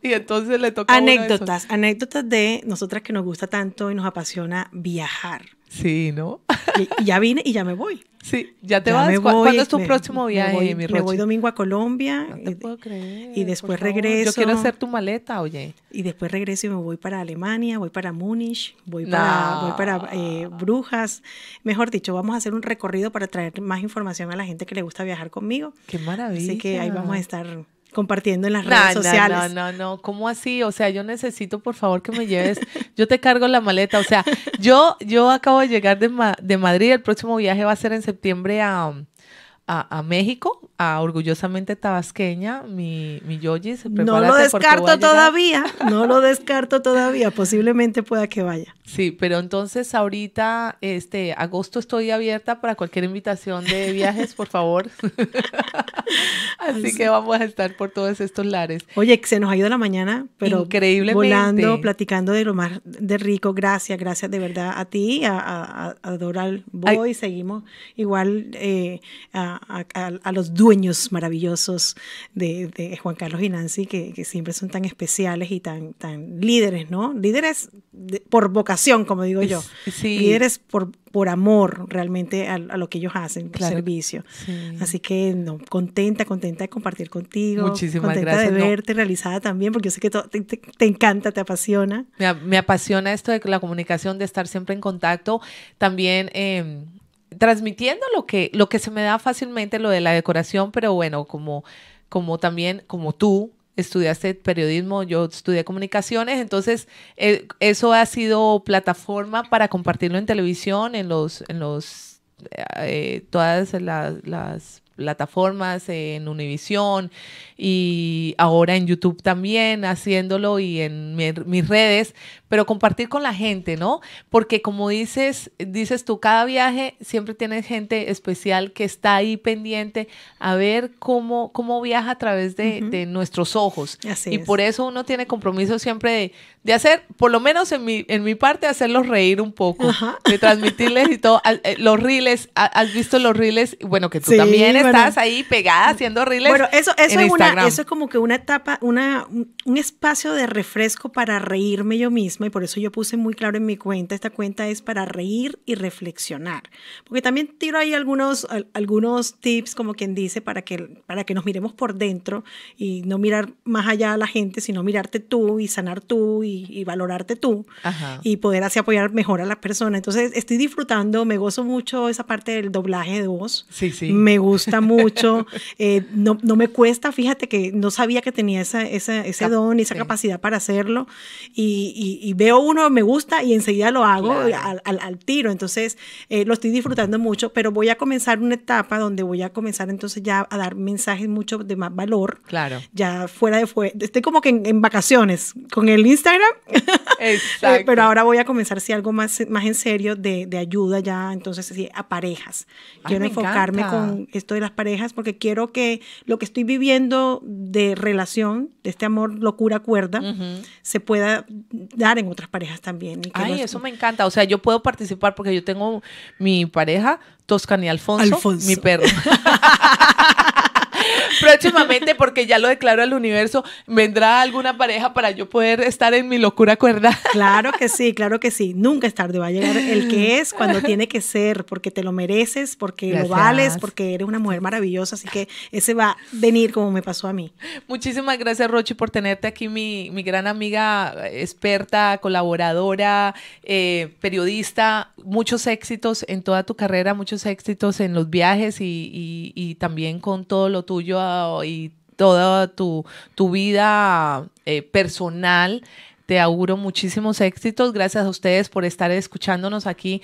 Y entonces le toca. Anécdotas, anécdotas de nosotras que nos gusta tanto y nos apasiona viajar. Sí, ¿no? Y, ya vine y ya me voy. Sí, ya te vas. ¿Cuándo es tu próximo viaje, me voy, me voy domingo a Colombia. No y, puedo creer, y después regreso. Yo quiero hacer tu maleta, oye. Y después regreso y me voy para Alemania, voy para Múnich, voy para, eh, Brujas. Mejor dicho, vamos a hacer un recorrido para traer más información a la gente que le gusta viajar conmigo. ¡Qué maravilla! Así que ahí vamos a estar compartiendo en las redes sociales. No, no, no, no, ¿cómo así? O sea, yo necesito, por favor, que me lleves. Yo te cargo la maleta. O sea, yo, yo acabo de llegar de, de Madrid. El próximo viaje va a ser en septiembre a, a, México, a orgullosamente tabasqueña, mi, mi no lo descarto todavía, no lo descarto todavía, posiblemente pueda que vaya. Sí, pero entonces ahorita, este, agosto estoy abierta para cualquier invitación de viajes, por favor. Así que vamos a estar por todos estos lares. Oye, que se nos ha ido la mañana, pero Increíblemente. volando, platicando de lo más de rico. Gracias, gracias de verdad a ti, a, a, Doral Boy. Seguimos igual eh, a, a, los dueños maravillosos de, Juan Carlos y Nancy, que, siempre son tan especiales y tan, tan líderes, ¿no? Líderes por vocación, como digo yo. Sí. Líderes por, por amor realmente a, lo que ellos hacen, servicio. Así que no, contenta, contenta de compartir contigo. Muchísimas contenta de verte realizada también, porque yo sé que te, te, encanta, te apasiona. Me, me, apasiona esto de la comunicación, de estar siempre en contacto. También em, transmitiendo lo que, lo que se me da fácilmente, lo de la decoración, pero bueno, como, como también, como tú estudiaste periodismo, yo estudié comunicaciones, entonces eh, eso ha sido plataforma para compartirlo en televisión, en los, en los eh, todas las, las plataformas, en Univisión y ahora en YouTube también haciéndolo y en mis redes, pero compartir con la gente, ¿no? Porque como dices, dices tú, cada viaje siempre tienes gente especial que está ahí pendiente a ver cómo, cómo viaja a través de, nuestros ojos. y por eso uno tiene compromiso siempre de de hacer, por lo menos en mi, en mi parte, hacerlos reír un poco, de transmitirles y todo. Eh, los reels, ¿has visto los reels? Bueno, que tú también estás ahí pegada haciendo reels. Bueno, eso, es una, eso es como que una etapa, una, un espacio de refresco para reírme yo misma y por eso yo puse muy claro en mi cuenta, esta cuenta es para reír y reflexionar. Porque también tiro ahí algunos, algunos tips, como quien dice, para que, para que nos miremos por dentro y no mirar más allá a la gente, sino mirarte tú y sanar tú y, valorarte tú y poder así apoyar mejor a las personas. Entonces estoy disfrutando, me gozo mucho esa parte del doblaje de voz. Sí, sí. Me gusta mucho, eh, no, no, me cuesta, fíjate que no sabía que tenía esa, esa ese don y esa capacidad para hacerlo y, y, veo uno, me gusta y enseguida lo hago al, al, tiro. Entonces eh, lo estoy disfrutando mucho, pero voy a comenzar una etapa donde voy a comenzar entonces ya a dar mensajes mucho de más valor. Claro. Ya fuera de... Fue estoy como que en vacaciones con el Instagram Eh, Exacto. Pero ahora voy a comenzar, si algo más, más en serio de, ayuda ya, entonces, a parejas. Quiero enfocarme con esto de las parejas porque quiero que lo que estoy viviendo de relación, de este amor locura cuerda, se pueda dar en otras parejas también. Ay, eso me encanta. O sea, yo puedo participar porque yo tengo mi pareja, Toscani Alfonso, Alfonso. mi perro. Próximamente, porque ya lo declaro al universo, vendrá alguna pareja para yo poder estar en mi locura cuerda. Claro que sí, claro que sí. Nunca es tarde, va a llegar el que es cuando tiene que ser, porque te lo mereces, porque lo vales, porque eres una mujer maravillosa, así que ese va a venir como me pasó a mí. Muchísimas gracias, Rochi, por tenerte aquí, mi, gran amiga, experta, colaboradora, eh, periodista. Muchos éxitos en toda tu carrera, muchos éxitos en los viajes y también con todo lo tuyo y toda tu, vida eh, personal. Te auguro muchísimos éxitos. Gracias a ustedes por estar escuchándonos aquí